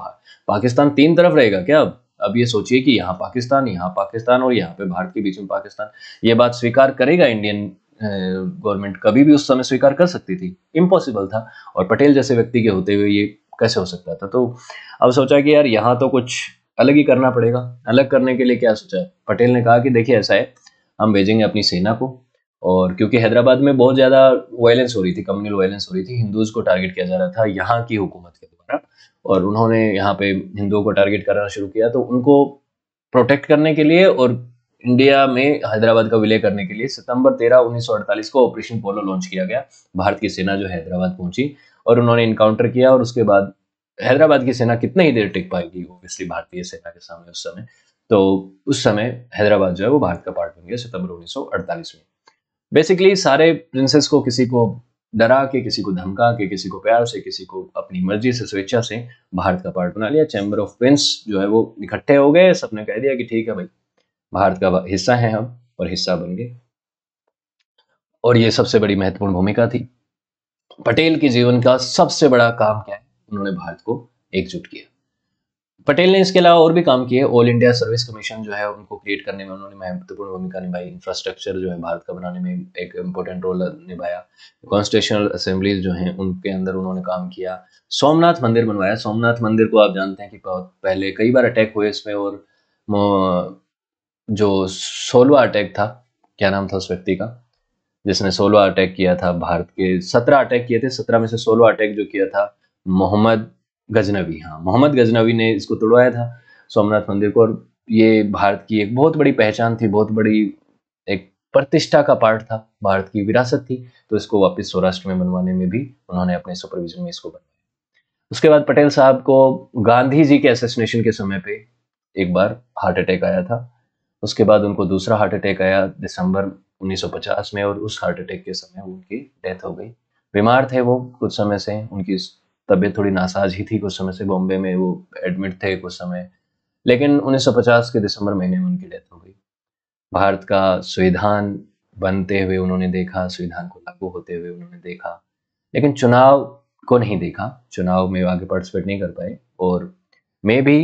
पाकिस्तान तीन तरफ रहेगा क्या अब अब ये सोचिए कि यहाँ पाकिस्तान यहाँ पाकिस्तान और यहाँ पे भारत के बीच में पाकिस्तान ये बात स्वीकार करेगा इंडियन गवर्नमेंट कभी भी उस समय स्वीकार कर सकती थी इम्पॉसिबल था और पटेल जैसे व्यक्ति के होते हुए ये कैसे हो सकता था तो अब सोचा कि यार यहाँ तो कुछ अलग ही करना पड़ेगा अलग करने के लिए क्या सोचा पटेल ने कहा कि देखिए ऐसा है हम भेजेंगे अपनी सेना को और क्योंकि हैदराबाद में बहुत ज़्यादा वायलेंस हो रही थी कम्युनल वायलेंस हो रही थी हिंदूज़ को टारगेट किया जा रहा था यहाँ की हुकूमत के द्वारा और उन्होंने यहाँ पे हिंदुओं को टारगेट करना शुरू किया तो उनको प्रोटेक्ट करने के लिए और इंडिया में हैदराबाद का विलय करने के लिए सितंबर तेरह उन्नीस को ऑपरेशन पोलो लॉन्च किया गया भारत की सेना जो हैदराबाद पहुंची और उन्होंने इनकाउंटर किया और उसके बाद हैदराबाद की सेना कितना ही देर टिक पाएगी ओबियसली भारतीय सेना के सामने उस समय तो उस समय हैदराबाद जो है वो भारत का पार्ट बन गया सितंबर उन्नीस में बेसिकली सारे प्रिंसेस को किसी को डरा के किसी को धमका के किसी को प्यार से किसी को अपनी मर्जी से स्वेच्छा से भारत का पार्ट बना लिया चैम्बर ऑफ प्रिंस जो है वो इकट्ठे हो गए सबने कह दिया कि ठीक है भाई भारत का हिस्सा है हम और हिस्सा बन गए और ये सबसे बड़ी महत्वपूर्ण भूमिका थी पटेल के जीवन का सबसे बड़ा काम क्या है उन्होंने भारत को एकजुट किया पटेल ने इसके अलावा और भी काम किए ऑल इंडिया सर्विस कमीशन जो है उनको क्रिएट करने में उन्होंने महत्वपूर्ण भूमिका निभाई इंफ्रास्ट्रक्चर जो है भारत का बनाने में एक इम्पोर्टेंट रोल निभाया कॉन्स्टिट्यूशनल असेंबलीज जो हैं उनके अंदर उन्होंने काम किया सोमनाथ मंदिर बनवाया सोमनाथ मंदिर को आप जानते हैं कि पहले कई बार अटैक हुए इसमें और जो सोलो अटैक था क्या नाम था उस व्यक्ति का जिसने सोलो अटैक किया था भारत के सत्रह अटैक किए थे सत्रह में से सोलो अटैक जो किया था मोहम्मद गजनवी हाँ मोहम्मद गजनवी ने इसको तोड़वाया था सोमनाथ मंदिर को और ये भारत की एक बहुत बड़ी पहचान थी बहुत बड़ी एक प्रतिष्ठा का पार्ट था भारत की विरासत थी तो इसको वापस सौराष्ट्र में बनवाने में भी उन्होंने अपने सुपरविजन में इसको बनवाया उसके बाद पटेल साहब को गांधी जी के एसोसिनेशन के समय पे एक बार हार्ट अटैक आया था उसके बाद उनको दूसरा हार्ट अटैक आया दिसंबर 1950 में और उस हार्ट अटैक के समय उनकी डेथ हो गई बीमार थे वो कुछ समय से उनकी तबीयत थोड़ी नासाज ही थी कुछ समय से बॉम्बे में वो एडमिट थे कुछ समय लेकिन 1950 के दिसंबर महीने में उनकी डेथ हो गई भारत का संविधान बनते हुए उन्होंने देखा संविधान को लागू होते हुए उन्होंने देखा लेकिन चुनाव को नहीं देखा चुनाव में आगे पार्टिसिपेट नहीं कर पाए और मे भी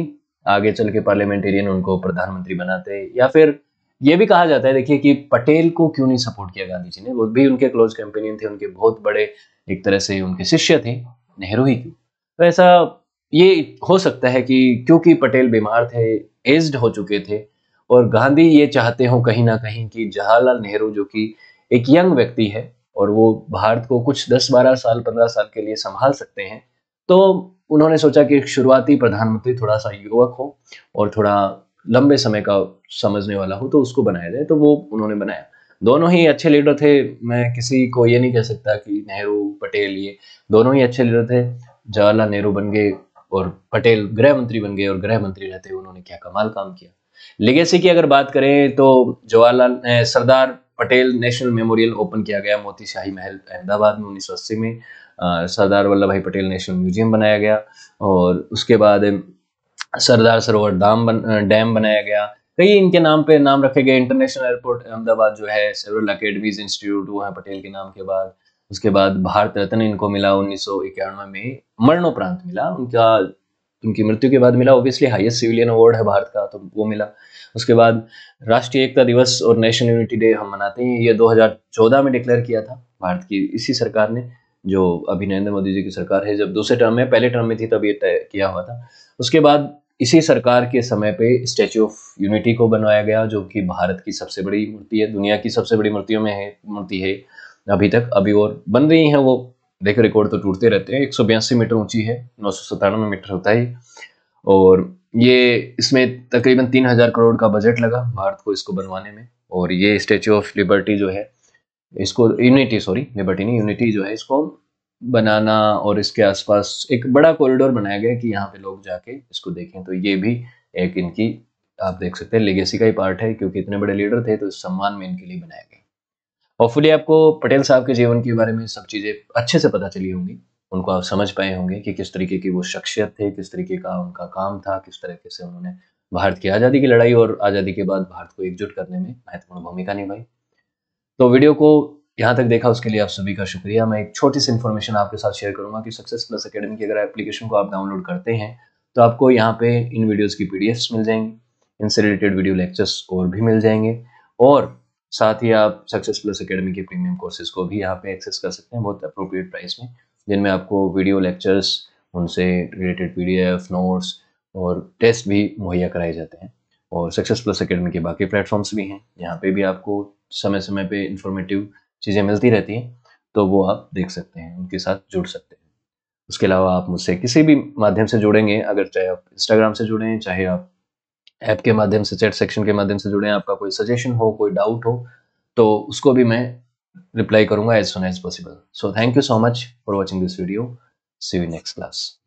आगे चल के पार्लियामेंटेरियन उनको प्रधानमंत्री बनाते या फिर ये भी कहा जाता है देखिए कि पटेल को क्यों नहीं सपोर्ट किया गांधी जी ने वो भी उनके क्लोज कैंपेनियन थे उनके बहुत बड़े एक तरह से उनके शिष्य थे नेहरू ही तो ऐसा ये हो सकता है कि क्योंकि पटेल बीमार थे एज्ड हो चुके थे और गांधी ये चाहते हो कहीं ना कहीं कि जवाहरलाल नेहरू जो कि एक यंग व्यक्ति है और वो भारत को कुछ दस बारह साल पंद्रह साल के लिए संभाल सकते हैं तो उन्होंने सोचा कि एक शुरुआती प्रधानमंत्री थोड़ा सा युवक हो और थोड़ा लंबे समय का समझने वाला हो तो उसको बनाया जाए तो वो उन्होंने बनाया दोनों ही अच्छे लीडर थे मैं किसी को ये नहीं कह सकता कि नेहरू पटेल ये दोनों ही अच्छे लीडर थे जवाहरलाल नेहरू बन गए और पटेल गृह मंत्री बन गए और गृह मंत्री रहते उन्होंने क्या कमाल काम किया लेगेसी की अगर बात करें तो Jawaharlal Sardar Patel national memorial open किया गया मोती शाही महल अहमदाबाद में उन्नीस में सरदार वल्लभ भाई पटेल नेशनल म्यूजियम बनाया गया और उसके बाद सरदार सरोवर डैम बन डैम बनाया गया कई इनके नाम पे नाम रखे गए इंटरनेशनल एयरपोर्ट अहमदाबाद जो है सेवरल अकेडमीज इंस्टीट्यूट वो है पटेल के नाम के बाद उसके बाद भारत रत्न इनको मिला उन्नीस में मरणोपरांत मिला उनका उनकी मृत्यु के बाद मिला ऑब्वियसली हाईएस्ट सिविलियन अवार्ड है भारत का तो वो मिला उसके बाद राष्ट्रीय एकता दिवस और नेशनल यूनिटी डे हम मनाते हैं ये 2014 में डिक्लेयर किया था भारत की इसी सरकार ने जो अभी नरेंद्र मोदी जी की सरकार है जब दूसरे टर्म में पहले टर्म में थी तब ये तय किया हुआ था उसके बाद इसी सरकार के समय पे स्टैचू ऑफ यूनिटी को बनवाया गया जो कि भारत की सबसे बड़ी मूर्ति है दुनिया की सबसे बड़ी मूर्तियों में है मूर्ति है अभी तक अभी और बन रही है वो देखो रिकॉर्ड तो टूटते रहते हैं एक मीटर ऊंची है नौ मीटर होता है और ये इसमें तकरीबन तीन हजार करोड़ का बजट लगा भारत को इसको बनवाने में और ये स्टैचू ऑफ लिबर्टी जो है इसको यूनिटी सॉरी लिबर्टी नहीं यूनिटी जो है इसको बनाना और इसके आसपास एक बड़ा कॉरिडोर बनाया गया कि यहाँ पे लोग जाके इसको देखें तो ये भी एक इनकी आप देख सकते हैं लेगेसी का ही पार्ट है क्योंकि इतने बड़े लीडर थे तो इस सम्मान में इनके लिए बनाया गया होपफुली आपको पटेल साहब के जीवन के बारे में सब चीज़ें अच्छे से पता चली होंगी उनको आप समझ पाए होंगे कि किस तरीके की वो शख्सियत थे किस तरीके का उनका काम था किस तरीके से उन्होंने भारत की आज़ादी की लड़ाई और आज़ादी के बाद भारत को एकजुट करने में महत्वपूर्ण भूमिका निभाई तो वीडियो को यहाँ तक देखा उसके लिए आप सभी का शुक्रिया मैं एक छोटी सी इन्फॉर्मेशन आपके साथ शेयर करूँगा कि सक्सेस प्लस अकेडमी की अगर एप्लीकेशन को आप डाउनलोड करते हैं तो आपको यहाँ पे इन वीडियोज़ की पी मिल जाएंगी इनसे रिलेटेड वीडियो लेक्चर्स और भी मिल जाएंगे और साथ ही आप सक्सेस प्लस अकेडमी के प्रीमियम कोर्सेज को भी यहाँ पे एक्सेस कर सकते हैं बहुत अप्रोप्रिएट प्राइस में जिनमें आपको वीडियो लेक्चर्स उनसे रिलेटेड पीडीएफ नोट्स और टेस्ट भी मुहैया कराए जाते हैं और सक्सेस प्लस अकेडमी के बाकी प्लेटफॉर्म्स भी हैं यहाँ पे भी आपको समय समय पे इंफॉर्मेटिव चीज़ें मिलती रहती हैं तो वो आप देख सकते हैं उनके साथ जुड़ सकते हैं उसके अलावा आप मुझसे किसी भी माध्यम से जुड़ेंगे अगर चाहे आप इंस्टाग्राम से जुड़ें चाहे आप ऐप के माध्यम से चैट सेक्शन के माध्यम से जुड़ें आपका कोई सजेशन हो कोई डाउट हो तो उसको भी मैं रिप्लाई करूंगा as soon as possible so thank you so much for watching this video see you next class